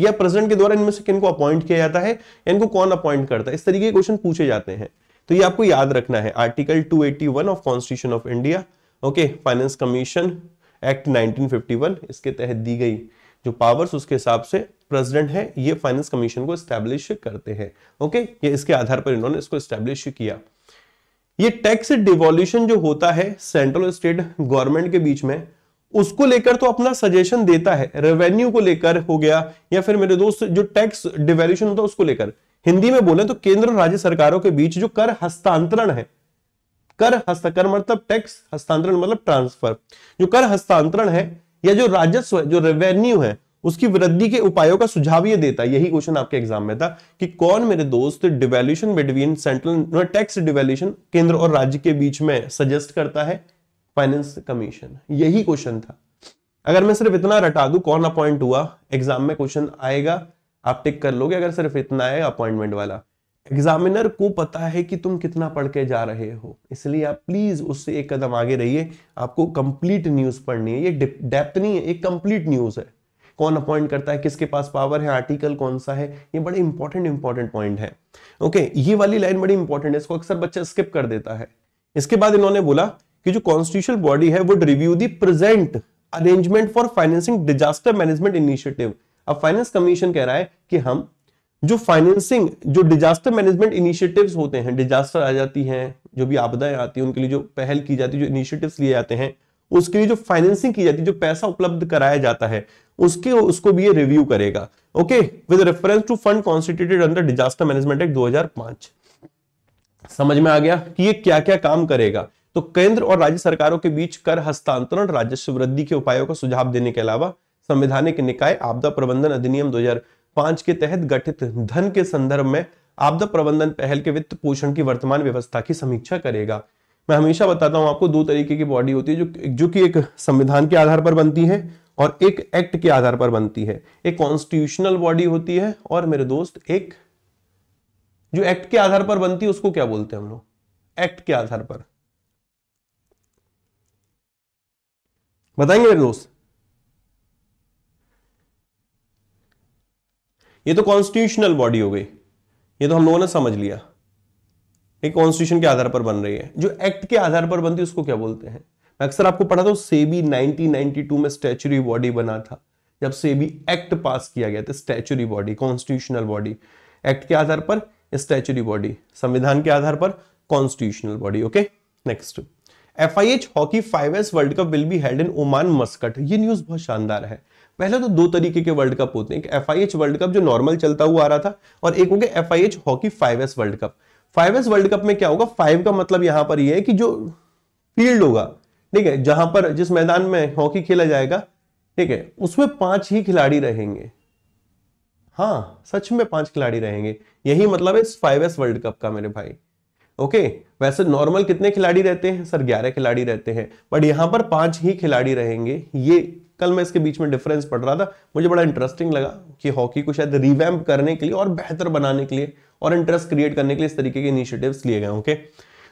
या प्रेसिडेंट के द्वारा इनमें से किनको अपॉइंट किया जाता है इनको कौन अपॉइंट करता है इस तरीके के क्वेश्चन पूछे जाते हैं तो ये आपको याद रखना है article two of constitution of India okay finance commission act 1951 इसके तहत दी गई जो पावर्स उसके हिसाब से प्रेसिडेंट है ये फाइनेंस कमीशन को स्टैब्लिश करते हैं ओके ये इसके आधार पर इन्होंने इसको स्टैब्लिश किया ये टैक्स डिवॉल्यूशन जो होता है सेंट्रल स्टेट गवर्नमेंट के बीच में उसको लेकर तो अपना सजेशन देता है रेवेन्यू को लेकर हो गया या फिर मेरे दोस्त जो टैक्स डिवेल्यूशन होता है उसको लेकर हिंदी में बोले तो केंद्र और राज्य सरकारों के बीच जो कर हस्तांतरण है कर हस्तकर मतलब टैक्स हस्तांतरण मतलब ट्रांसफर जो कर हस्तांतरण है या जो राजस्व है जो रेवेन्यू है उसकी वृद्धि के उपायों का सुझाव यह देता है यही क्वेश्चन आपके एग्जाम में था कि कौन मेरे दोस्त devolution between central tax devolution केंद्र और राज्य के बीच में सजेस्ट करता है फाइनेंस कमीशन यही क्वेश्चन था अगर मैं सिर्फ इतना रटा दू कौन अपॉइंट हुआ एग्जाम में क्वेश्चन आएगा आप टिक कर लोगे अगर सिर्फ इतना है अपॉइंटमेंट वाला एग्जामिनर को पता है कि तुम कितना पढ़ के जा रहे हो इसलिए आप प्लीज उससे एक कदम आगे रहिए आपको कंप्लीट न्यूज पढ़नी है ये डेप्थ नहीं है एक कंप्लीट न्यूज है कौन अपॉइंट करता है किसके पास पावर है आर्टिकल कौन सा है ये बड़े इंपॉर्टेंट इंपॉर्टेंट पॉइंट है ओके ये वाली लाइन बड़ी इंपॉर्टेंट है इसको अक्सर बच्चा स्किप कर देता है इसके बाद इन्होंने बोला कि जो कॉन्स्टिट्यूशन बॉडी है वो review the present arrangement for financing disaster management initiative अब फाइनेंस कमीशन कह रहा है कि हम जो फाइनेंसिंग जो डिजास्टर मैनेजमेंट इनिशिएटिव्स होते हैं डिजास्टर आ जाती हैं जो भी आपदाएं आती हैं उनके लिए जो पहल की जाती है जो इनिशिएटिव्स लिए जाते हैं उसके लिए जो फाइनेंसिंग की जाती है जो पैसा उपलब्ध कराया जाता है उसके उसको भी ये रिव्यू करेगा okay with reference to fund constituted under disaster management act 2005 समझ में आ गया कि ये क्या क्या काम करेगा तो केंद्र और राज्य सरकारों के बीच कर हस्तांतरण राजस्व वृद्धि के उपायों का सुझाव देने के अलावा संवैधानिक निकाय आपदा प्रबंधन अधिनियम दो पांच के तहत गठित धन के संदर्भ में आपदा प्रबंधन पहल के वित्त पोषण की वर्तमान व्यवस्था की समीक्षा करेगा मैं हमेशा बताता हूं आपको दो तरीके की बॉडी होती है जो जो कि एक संविधान के आधार पर बनती है और एक एक्ट के आधार पर बनती है एक कॉन्स्टिट्यूशनल बॉडी होती है और मेरे दोस्त एक जो एक्ट के आधार पर बनती है उसको क्या बोलते हैं हम लोग एक्ट के आधार पर बताएंगे मेरे दोस्त ये तो कॉन्स्टिट्यूशनल बॉडी हो गई ये तो हम लोगों ने समझ लिया एक कॉन्स्टिट्यूशन के आधार पर बन रही है जो एक्ट के आधार पर बनती है उसको क्या बोलते हैं मैं अक्सर आपको पढ़ा था सेबी 1992 में स्टेचुरी बॉडी बना था जब सेबी एक्ट पास किया गया था statutory body constitutional body act के आधार पर स्टेचुरी बॉडी संविधान के आधार पर constitutional body okay next F I H hockey five S world cup will be held in Oman Muscat ये न्यूज बहुत शानदार है पहले तो दो तरीके के वर्ल्ड कप होते हैं एफ आई वर्ल्ड कप जो नॉर्मल चलता हुआ आ रहा था और एक हो गया F hockey five world cup five world cup में क्या होगा फाइव का मतलब यहां पर यह है कि जो फील्ड होगा ठीक है जहां पर जिस मैदान में हॉकी खेला जाएगा ठीक है उसमें पांच ही खिलाड़ी रहेंगे हाँ सच में पांच खिलाड़ी रहेंगे यही मतलब है इस फाइव एस वर्ल्ड कप का मेरे भाई ओके वैसे नॉर्मल कितने खिलाड़ी रहते हैं सर ग्यारह खिलाड़ी रहते हैं बट यहां पर पांच ही खिलाड़ी रहेंगे ये कल मैं इसके बीच में डिफरेंस पढ़ रहा था मुझे बड़ा इंटरेस्टिंग लगा कि हॉकी को शायद रिवैम्प करने के लिए और बेहतर बनाने के लिए और इंटरेस्ट क्रिएट करने के लिए इस तरीके के इनिशिएटिव्स लिए गए ओके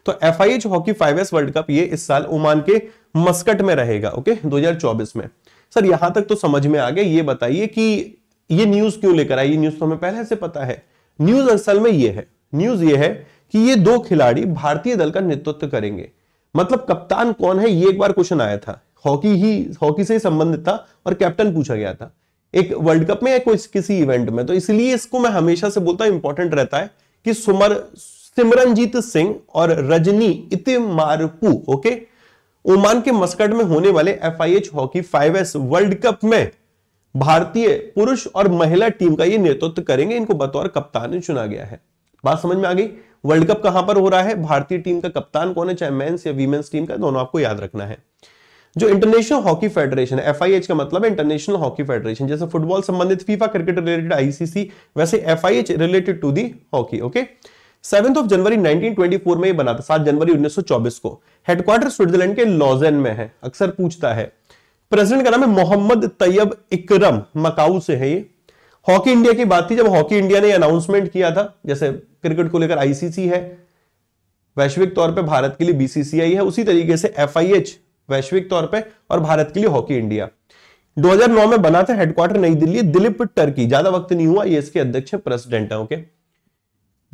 तो F hockey five world cup ये इस साल ओमान के मस्कट में रहेगा ओके दो में सर यहां तक तो समझ में आ गया ये बताइए कि ये न्यूज क्यों लेकर आई ये न्यूज तो हमें पहले से पता है न्यूज असल में ये है न्यूज ये है कि ये दो खिलाड़ी भारतीय दल का नेतृत्व करेंगे मतलब कप्तान कौन है ये एक बार क्वेश्चन आया था हॉकी ही हॉकी से संबंधित था और कैप्टन पूछा गया था एक वर्ल्ड कप में या कोई किसी इवेंट में तो इसलिए इसको मैं हमेशा से बोलता हूं इंपॉर्टेंट रहता है कि सुमर सिमरनजीत सिंह और रजनी इतिमारपू ओके ओमान के मस्कट में होने वाले F hockey five world cup में भारतीय पुरुष और महिला टीम का ये नेतृत्व करेंगे इनको बतौर कप्तान चुना गया है बात समझ में आ गई वर्ल्ड कप कहां पर हो रहा है भारतीय टीम का कप्तान कौन है चाहे मेंस या वीमेन्स टीम का दोनों आपको याद रखना है जो इंटरनेशनल हॉकी फेडरेशन है एफ का मतलब इंटरनेशनल हॉकी फेडरेशन जैसे फुटबॉल संबंधित फीफा क्रिकेट रिलेटेड आईसीसी वैसे F related to the hockey okay seventh of January 1924 में ये बना था सात जनवरी 1924 को हेडक्वार्टर स्विट्जरलैंड के लॉजेन में है अक्सर पूछता है प्रेसिडेंट का नाम है मोहम्मद तैयब इकरम मकाऊ से है ये हॉकी इंडिया की बात थी जब हॉकी इंडिया ने अनाउंसमेंट किया था जैसे क्रिकेट को लेकर आईसीसी है वैश्विक तौर पर भारत के लिए बीसीसीआई है उसी तरीके से एफ वैश्विक तौर पर और भारत के लिए हॉकी इंडिया 2009 में बना था हेडक्वार्टर नई दिल्ली दिलीप टर्की ज्यादा वक्त नहीं हुआ ये इसके अध्यक्ष प्रेसिडेंट है ओके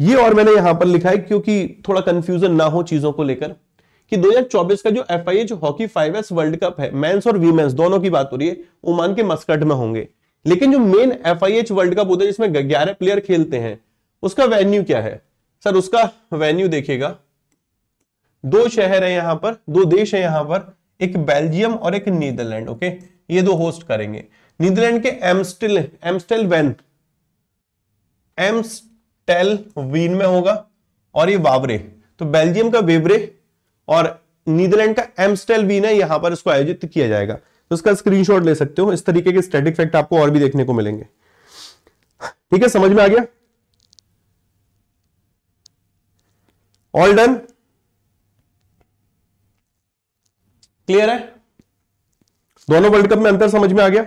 ये और मैंने यहां पर लिखा है क्योंकि थोड़ा कंफ्यूजन ना हो चीजों को लेकर कि 2024 का जो F I hockey five S world cup है मेंस और वीमेंस दोनों की बात हो रही है ओमान के मस्कट में होंगे लेकिन जो मेन एफ वर्ल्ड कप होता है जिसमें ग्यारह प्लेयर खेलते हैं उसका वेन्यू क्या है सर उसका वेन्यू देखेगा दो शहर है यहां पर दो देश है यहां पर एक बेल्जियम और एक नीदरलैंड ओके ये दो होस्ट करेंगे नीदरलैंड के एमस्टिल एम्स्टेल वेन एमस्टेल वीन में होगा और ये वावरे तो बेल्जियम का वेवरे और नीदरलैंड का एमस्टेल वीन है यहां पर इसको आयोजित किया जाएगा तो इसका स्क्रीनशॉट ले सकते हो इस तरीके के स्टैटिक फैक्ट आपको और भी देखने को मिलेंगे ठीक है समझ में आ गया ऑल डन क्लियर है दोनों वर्ल्ड कप में अंतर समझ में आ गया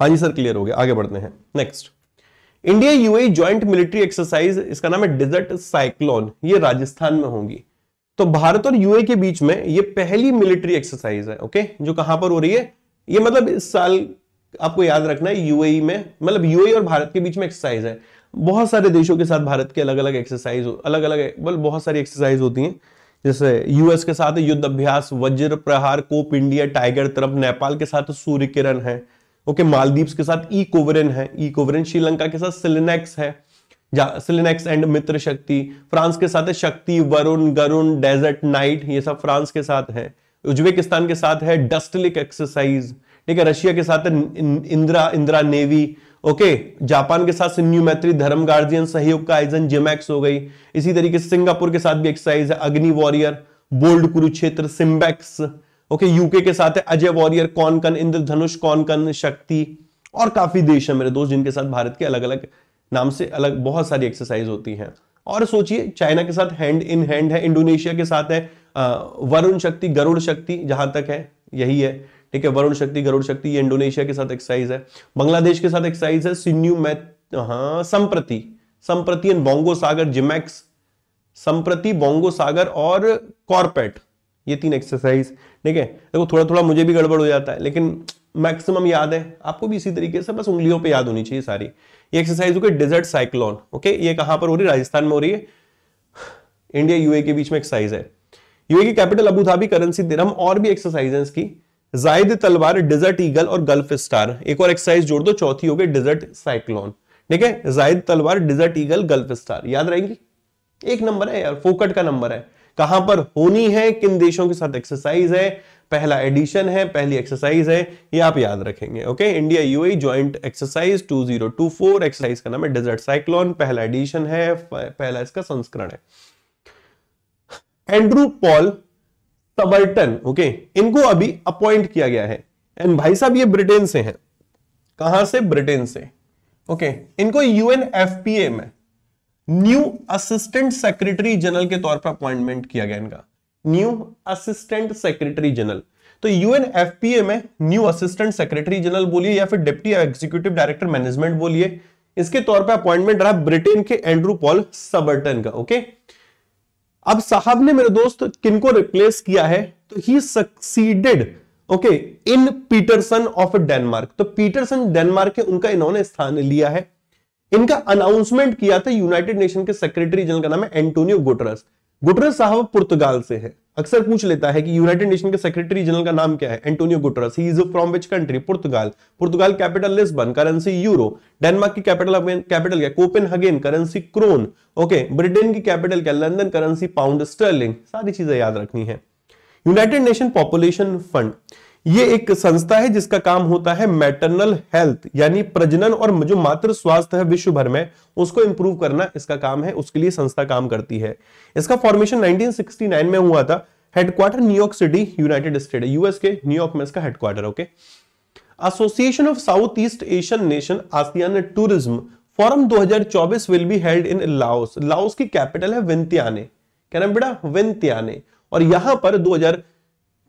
हाँ जी सर क्लियर हो गया आगे बढ़ते हैं next India UA joint military exercise इसका नाम है डिजर्ट साइक्लोन ये राजस्थान में होंगी तो भारत और यूए e के बीच में ये पहली मिलिट्री एक्सरसाइज है ओके जो कहां पर हो रही है ये मतलब इस साल आपको याद रखना है यूएई e में मतलब यूएई e और भारत के बीच में एक्सरसाइज है बहुत सारे देशों के साथ भारत के अलग अलग एक्सरसाइज अलग अलग बहुत सारी एक्सरसाइज होती हैं जैसे यूएस के साथ युद्ध अभ्यास वज्र प्रहार कोप इंडिया टाइगर तरफ नेपाल के साथ सूर्य किरण है ओके मालदीव्स के साथ ई कोवरेन है ई कोवरेन श्रीलंका के साथ सिलिनेक्स है सिलिनेक्स एंड मित्र शक्ति फ्रांस के साथ है शक्ति वरुण गरुण डेजर्ट नाइट ये सब फ्रांस के साथ है उज्बेकिस्तान के साथ है डस्टलिक एक्सरसाइज ठीक है रशिया के साथ है Indra Indra navy okay Japan के साथ मैत्री धर्म गार्जियन सहयोग का आयोजन जेमैक्स हो गई इसी तरीके से सिंगापुर के साथ भी एक्सरसाइज है Agni warrior bold Kurukshetra SIMBEX okay UK के साथ है अजय वॉरियर कॉनकन इंद्रधनुष कौनकन शक्ति और काफी देश है मेरे दोस्त जिनके साथ भारत के अलग अलग नाम से अलग बहुत सारी एक्सरसाइज होती हैं और सोचिए चाइना के साथ हैंड इन हैंड है इंडोनेशिया के साथ है वरुण शक्ति गरुड़ शक्ति जहां तक है यही है ठीक है वरुण शक्ति गरुड़ शक्ति ये इंडोनेशिया के साथ एक्सरसाइज है बांग्लादेश के साथ एक्सरसाइज है सिन्यू मै हाँ संप्रति संप्रति एंड बोंगो सागर जिमैक्स संप्रति बोंगो सागर और कॉर्पेट ये तीन एक्सरसाइज ठीक है देखो थोड़ा थोड़ा मुझे भी गड़बड़ हो जाता है लेकिन मैक्सिमम याद है आपको भी इसी तरीके से बस उंगलियों पे याद होनी चाहिए सारी ये एक्सरसाइज हो गई डेजर्ट साइक्लोन ओके ये कहां पर हो रही है राजस्थान में हो रही है इंडिया यूए के बीच में एक्सरसाइज है यूए की कैपिटल अबू धाबी करेंसी हम और भी एक्सरसाइज है इसकी जायद तलवार डिजर्ट ईगल और गल्फ स्टार एक और एक्सरसाइज जोड़ दो चौथी हो गई डिजर्ट साइक्लोन ठीक है जायद Talwar desert eagle gulf star याद रहेगी एक नंबर है यार फोकट का नंबर है कहां पर होनी है किन देशों के साथ एक्सरसाइज है पहला एडिशन है पहली एक्सरसाइज है ये आप याद रखेंगे okay India UAE joint exercise 2024 exercise का नाम है डेजर्ट साइक्लोन पहला एडिशन है पहला इसका संस्करण है एंड्रू पॉल टबर्टन ओके इनको अभी अपॉइंट किया गया है एंड भाई साहब ये ब्रिटेन से हैं कहां से ब्रिटेन से ओके okay, इनको यूएनएफपीए में न्यू असिस्टेंट सेक्रेटरी जनरल के तौर पर अपॉइंटमेंट किया गया इनका न्यू असिस्टेंट सेक्रेटरी जनरल तो यूएनएफपीए में न्यू असिस्टेंट सेक्रेटरी जनरल बोलिए या फिर डिप्टी एग्जीक्यूटिव डायरेक्टर मैनेजमेंट बोलिए इसके तौर पर अपॉइंटमेंट रहा ब्रिटेन के एंड्रू पॉल सबर्टन का ओके okay? अब साहब ने मेरे दोस्त किनको रिप्लेस किया है तो he succeeded okay Ib Petersen of Denmark तो पीटरसन डेनमार्क के उनका इन्होंने स्थान लिया है इनका अनाउंसमेंट किया था यूनाइटेड नेशन के सेक्रेटरी जनरल का नाम है एंटोनियो गुटरस गुटरस साहब पुर्तगाल से है अक्सर पूछ लेता है कि यूनाइटेड नेशन के सेक्रेटरी जनरल का नाम क्या है Antonio Guterres he is from which country Portugal Portugal capital Lisbon currency euro Denmark की कैपिटल कैपिटल क्या Hagen currency krone okay Britain की कैपिटल क्या लंदन करेंसी पाउंड स्टर्लिंग सारी चीजें याद रखनी है यूनाइटेड नेशन पॉपुलेशन फंड ये एक संस्था है जिसका काम होता है मैटरनल हेल्थ यानी प्रजनन और जो मातृ स्वास्थ्य है विश्व भर में उसको इंप्रूव करना इसका काम है उसके लिए संस्था काम करती है इसका फॉर्मेशन 1969 में हुआ था headquarter New York city United State US के न्यूयॉर्क में इसका headquarter okay association of South East Asian nation ASEAN tourism forum दो will be held in Laos Laos की कैपिटल है विंतियाने क्या नाम बेटा विंतियाने और यहां पर 2024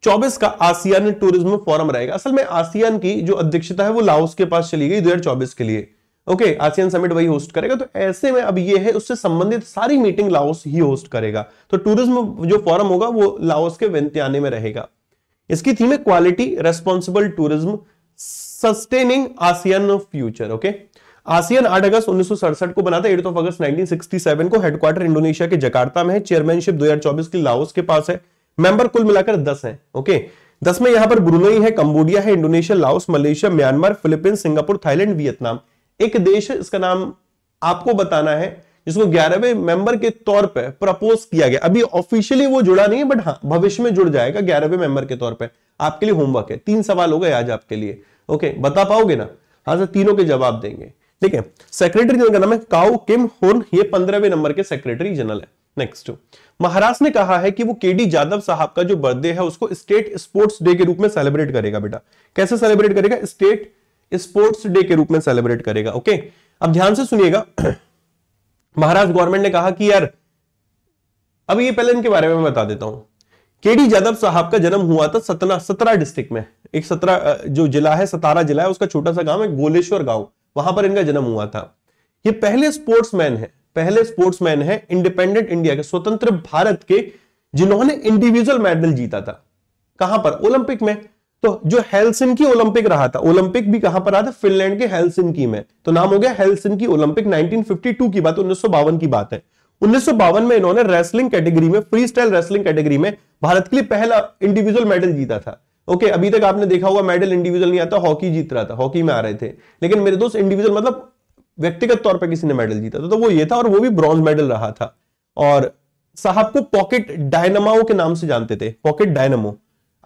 चौबीस का आसियान टूरिज्म फोरम रहेगा असल में आसियान की जो अध्यक्षता है वो लाओस के पास चली गई दो के लिए ओके आसियान समिट वही होस्ट करेगा तो ऐसे में अब ये है उससे संबंधित सारी मीटिंग लाओस ही होस्ट करेगा तो टूरिज्म जो फोरम होगा वो लाओस के वेंत्याने में रहेगा इसकी थीम है quality responsible tourism sustaining ASEAN future okay ASEAN 8 अगस्त उन्नीस को बना था एट ऑफ अगस्त 1967 को हेडक्वार्टर इंडोनेशिया के जकार्ता में है चेयरमैनशिप 2024 की लाओस के पास है मेंबर कुल मिलाकर दस है ओके दस में यहां पर ब्रुनई है कंबोडिया है Indonesia Laos Malaysia Myanmar Philippines Singapore Thailand Vietnam एक देश इसका नाम आपको बताना है जिसको ग्यारहवें मेंबर के तौर पर प्रपोज किया गया अभी ऑफिशियली वो जुड़ा नहीं है बट हाँ भविष्य में जुड़ जाएगा ग्यारहवें मेंबर के तौर पर आपके लिए होमवर्क है तीन सवाल हो गए आज आपके लिए ओके बता पाओगे ना हाँ सर तीनों के जवाब देंगे ठीक है सेक्रेटरी जनरल का नाम है काउ किम होन ये पंद्रहवें नंबर के सेक्रेटरी जनरल है नेक्स्ट महाराज ने कहा है कि वो केडी यादव साहब का जो बर्थडे है उसको स्टेट स्पोर्ट्स डे के रूप में सेलिब्रेट करेगा बेटा कैसे सेलिब्रेट करेगा स्टेट स्पोर्ट्स डे के रूप में सेलिब्रेट करेगा ओके अब ध्यान से सुनिएगा महाराष्ट्र गवर्नमेंट ने कहा कि यार अब ये पहले इनके बारे में बता देता हूं केडी यादव साहब का जन्म हुआ था सतना सतरा डिस्ट्रिक्ट में एक सत्रह जो जिला है सतारा जिला है उसका छोटा सा गांव है गोलेश्वर गांव वहां पर इनका जन्म हुआ था ये पहले स्पोर्ट्समैन है पहले स्पोर्ट्समैन है इंडिपेंडेंट इंडिया के स्वतंत्र भारत के जिन्होंने इंडिविजुअल मेडल जीता था कहां पर ओलंपिक में तो जो हेलसिन की ओलंपिक रहा था ओलंपिक भी कहां पर रहा था फिनलैंड के हेलसिन की में तो नाम हो गया हेलसिन की ओलंपिक 1952 की बात उन्नीस की बात है उन्नीस में इन्होंने रेसलिंग कैटेगरी में फ्री स्टाइल रेसलिंग कैटेगरी में भारत के लिए पहला इंडिविजुअल मेडल जीता था ओके अभी तक आपने देखा होगा मेडल इंडिविजुअल नहीं आता हॉकी जीत रहा था हॉकी में आ रहे थे लेकिन मेरे दोस्त इंडिविजुअल मतलब व्यक्तिगत तौर पर किसी ने मेडल जीता था तो वो ये था और वो भी ब्रॉन्ज मेडल रहा था और साहब को पॉकेट डायनामो के नाम से जानते थे पॉकेट डायनामो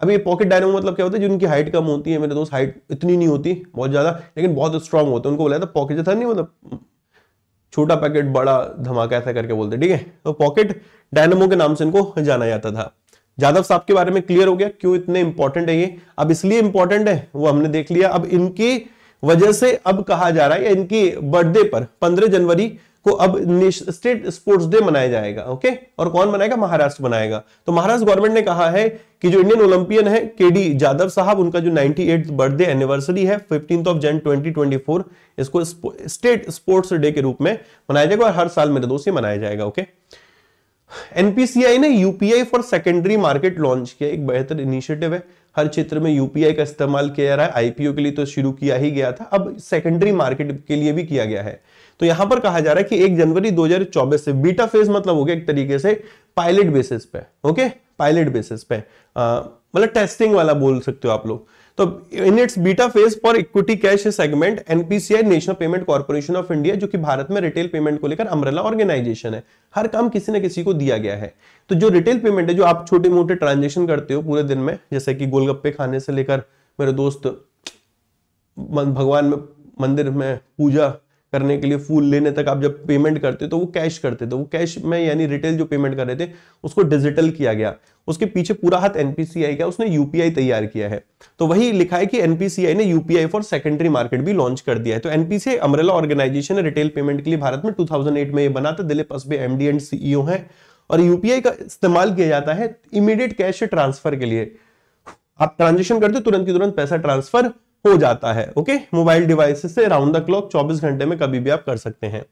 अब ये पॉकेट डायनामो मतलब क्या होता है जिनकी हाइट कम होती है मेरे दोस्त हाइट इतनी नहीं होती बहुत ज्यादा लेकिन बहुत स्ट्रांग होते हैं उनको बोला था पॉकेट जैसा नहीं मतलब छोटा पैकेट बड़ा धमाका ऐसा करके बोलते ठीक है तो पॉकेट डायनामो के नाम से इनको जाना जाता था जादव साहब के बारे में क्लियर हो गया क्यों इतने इंपॉर्टेंट है ये अब इसलिए इंपॉर्टेंट है वो हमने देख लिया अब इनकी वजह से अब कहा जा रहा है इनके बर्थडे पर 15 जनवरी को अब स्टेट स्पोर्ट्स डे मनाया जाएगा ओके और कौन मनाएगा महाराष्ट्र मनाएगा तो महाराष्ट्र गवर्नमेंट ने कहा है कि जो इंडियन ओलंपियन है केडी जादव साहब उनका जो 98 बर्थडे एनिवर्सरी है फिफ्टीन ऑफ जन 2024 इसको स्टेट स्पोर्ट्स डे के रूप में मनाया जाएगा और हर साल मेरे दोस्त ही मनाया जाएगा ओके एनपीसीआई ने UPI for secondary market launch किया एक बेहतर इनिशिएटिव है हर क्षेत्र में यूपीआई का इस्तेमाल किया जा रहा है आईपीओ के लिए तो शुरू किया ही गया था अब सेकेंडरी मार्केट के लिए भी किया गया है तो यहां पर कहा जा रहा है कि एक जनवरी 2024 से बीटा फेज मतलब हो गया एक तरीके से पायलट बेसिस पे ओके पायलट बेसिस पे मतलब टेस्टिंग वाला बोल सकते हो आप लोग तो in its beta phase for equity cash segment NPCI national payment corporation of India जो कि भारत में रिटेल पेमेंट को लेकर अमरला ऑर्गेनाइजेशन है हर काम किसी न किसी को दिया गया है तो जो रिटेल पेमेंट है जो आप छोटे मोटे ट्रांजेक्शन करते हो पूरे दिन में जैसे कि गोलगप्पे खाने से लेकर मेरे दोस्त भगवान में मंदिर में पूजा करने के लिए फूल लेने तक आप जब पेमेंट करते तो वो कैश करते थे तो वो कैश में यानी रिटेल जो पेमेंट कर रहे थे उसको डिजिटल किया गया उसके पीछे पूरा हाथ एनपीसीआई का उसने यूपीआई तैयार किया है तो वही लिखा है कि एनपीसीआई ने यूपीआई फॉर सेकेंडरी मार्केट भी लॉन्च कर दिया है तो एनपीसीआई अमरेला ऑर्गेनाइजेशन है रिटेल पेमेंट के लिए भारत में टू में ये बना था Dilip Asbe MD and CEO है और यूपीआई का इस्तेमाल किया जाता है इमीडिएट कैश ट्रांसफर के लिए आप ट्रांजेक्शन करते तुरंत की तुरंत पैसा ट्रांसफर हो जाता है ओके मोबाइल डिवाइस से राउंड द क्लॉक 24 घंटे में कभी भी आप कर सकते हैं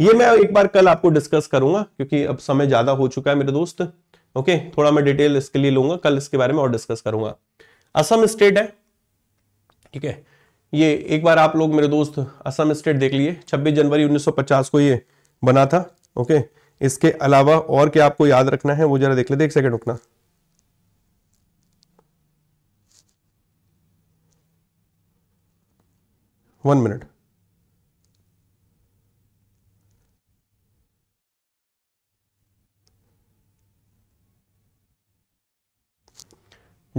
ये मैं एक बार कल आपको डिस्कस करूंगा क्योंकि अब समय ज्यादा हो चुका है मेरे दोस्त ओके थोड़ा मैं डिटेल इसके लिए लूंगा कल इसके बारे में और डिस्कस करूंगा असम स्टेट है ठीक है ये एक बार आप लोग मेरे दोस्त असम स्टेट देख लिए 26 जनवरी 1950 को ये बना था ओके इसके अलावा और क्या आपको याद रखना है वो जरा देख लेते एक सेकेंड रुकना वन मिनट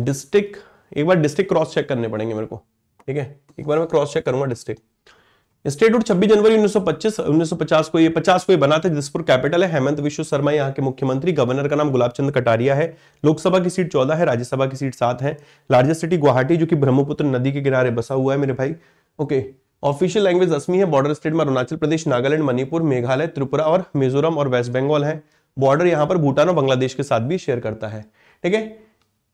डिस्ट्रिक्ट एक बार डिस्ट्रिक्ट क्रॉस चेक करने पड़ेंगे मेरे को ठीक है एक बार मैं क्रॉस चेक करूंगा डिस्ट्रिक्ट स्टेट छब्बीस जनवरी 1925 1950 को ये 50 को ये बना था जिसपुर कैपिटल है हेमंत विश्व शर्मा यहाँ के मुख्यमंत्री गवर्नर का नाम गुलाब चंद कटारिया है लोकसभा की सीट 14 है राज्यसभा की सीट 7 है लार्जेस्ट सिटी गुवाहाटी जो कि ब्रह्मपुत्र नदी के किनारे बसा हुआ है मेरे भाई ओके ऑफिशियल लैंग्वेज असमी है बॉर्डर स्टेट में अरुणाचल प्रदेश नागालैंड मणिपुर मेघालय त्रिपुरा और मिजोरम और वेस्ट बंगाल है बॉर्डर यहां पर भूटान और बांग्लादेश के साथ भी शेयर करता है ठीक है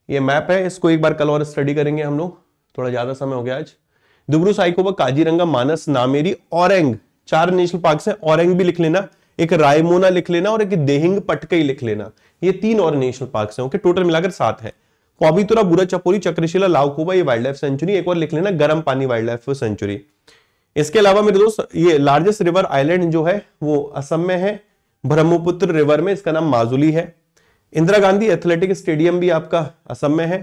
ये मैप है इसको एक बार कल और स्टडी करेंगे हम लोग थोड़ा ज्यादा समय हो गया आज दुबरू साइकोबा काजीरंगा मानस नामेरी औरंग चार नेशनल पार्क है औरंग भी लिख लेना एक रायमोना लिख लेना और एक देहिंग पटकई लिख लेना ये तीन और नेशनल पार्क है ओके टोटल मिलाकर सात है क्वाबितुरा बुरा चपोरी चक्रशिला लाउकुबा ये वाइल्ड लाइफ सेंचुरी एक बार लिख लेना गर्म पानी वाइल्ड लाइफ सेंचुरी इसके अलावा मेरे दोस्त ये लार्जेस्ट रिवर आइलैंड जो है वो असम में है ब्रह्मपुत्र रिवर में इसका नाम माजुली है इंदिरा गांधी एथलेटिक स्टेडियम भी आपका असम में है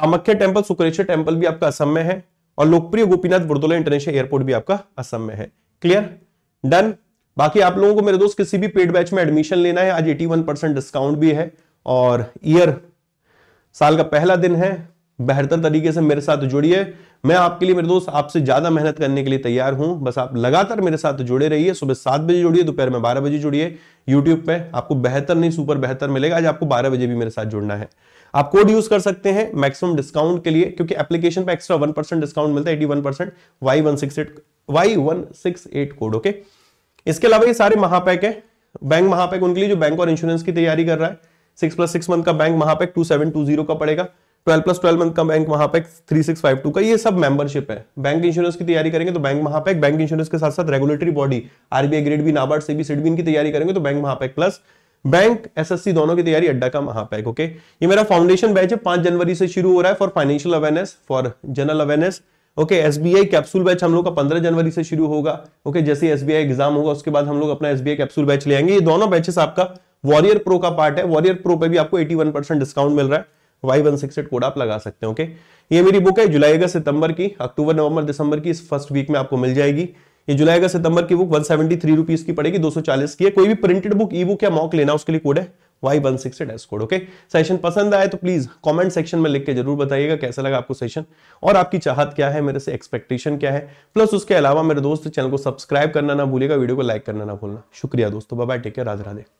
कामाख्या टेम्पल सुकरेश्वर टेम्पल भी आपका असम में है और लोकप्रिय गोपीनाथ बुर्दोला इंटरनेशनल एयरपोर्ट भी आपका असम में है क्लियर डन बाकी आप लोगों को मेरे दोस्त किसी भी पेड बैच में एडमिशन लेना है आज 81 परसेंट डिस्काउंट भी है और ईयर साल का पहला दिन है बेहतर तरीके से मेरे साथ जुड़िए मैं आपके लिए मेरे दोस्त आपसे ज्यादा मेहनत करने के लिए तैयार हूं बस आप लगातार मेरे साथ जुड़े रहिए सुबह सात बजे जुड़िए दोपहर में बारह बजे जुड़िए यूट्यूब पे आपको बेहतर नहीं सुपर बेहतर मिलेगा आज आपको बारह बजे भी मेरे साथ जुड़ना है आप कोड यूज कर सकते हैं मैक्सिमम डिस्काउंट के लिए क्योंकि एप्लीकेशन पर एक्स्ट्रा वन परसेंट डिस्काउंट मिलता है eighty one percent Y one six eight Y one six eight code okay इसके अलावा ये सारे महापैक है बैंक महापैक उनके लिए जो बैंक और इंश्योरेंस की तैयारी कर रहा है सिक्स प्लस सिक्स मंथ का बैंक वहां पर टू सेवन टू जीरो का पड़ेगा ट्वेल्व प्लस ट्वेल्व मंथ का बैंक वहां पर थ्री सिक्स फाइव टू का ये सब मेंबरशिप है बैंक इंश्योरेंस की तैयारी करेंगे तो बैंक वहां पर बैंक इंश्योरेंस के साथ साथ रेगुलेटरी बॉडी आरबीआई ग्रेड भी नाबार्ड से भी सिडबिन की तैयारी करेंगे तो बैंक वहां पर प्लस बैंक एसएससी दोनों की तैयारी अड्डा का महापैक ओके ये मेरा फाउंडेशन बैच है पांच जनवरी से शुरू हो रहा है for financial awareness for general awareness okay I capsule batch हम लोग का 15 जनवरी से शुरू होगा ओके एस जैसे आई एग्जाम होगा उसके बाद हम लोग अपना आई कैप्सूल बैच ले आएंगे ये दोनों बैचेस आपका वॉरियर प्रो का पार्ट है वॉरियर प्रो पे भी आपको 81 परसेंट डिस्काउंट मिल रहा है Y one six eight code आप लगा सकते हैं ओके ये मेरी बुक है जुलाई अगस्त सितंबर की अक्टूबर नवंबर दिसंबर की इस फर्स्ट वीक में आपको मिल जाएगी ये जुलाई अगस्त सितंबर की book one seventy three rupees की पड़ेगी दो सौ चालीस की है कोई भी प्रिंटेड बुक ई बुक या मॉक लेना उसके लिए कोड है वाई वन सिक्स डेस्ट कोड ओके सेशन पसंद आए तो प्लीज कमेंट सेक्शन में लिख के जरूर बताइएगा कैसा लगा आपको सेशन और आपकी चाहत क्या है मेरे से एक्सपेक्टेशन क्या है प्लस उसके अलावा मेरे दोस्त चैनल को सब्सक्राइब करना ना भूलेगा वीडियो को लाइक करना ना भूलना शुक्रिया दोस्तों bye take care Radhe Radhe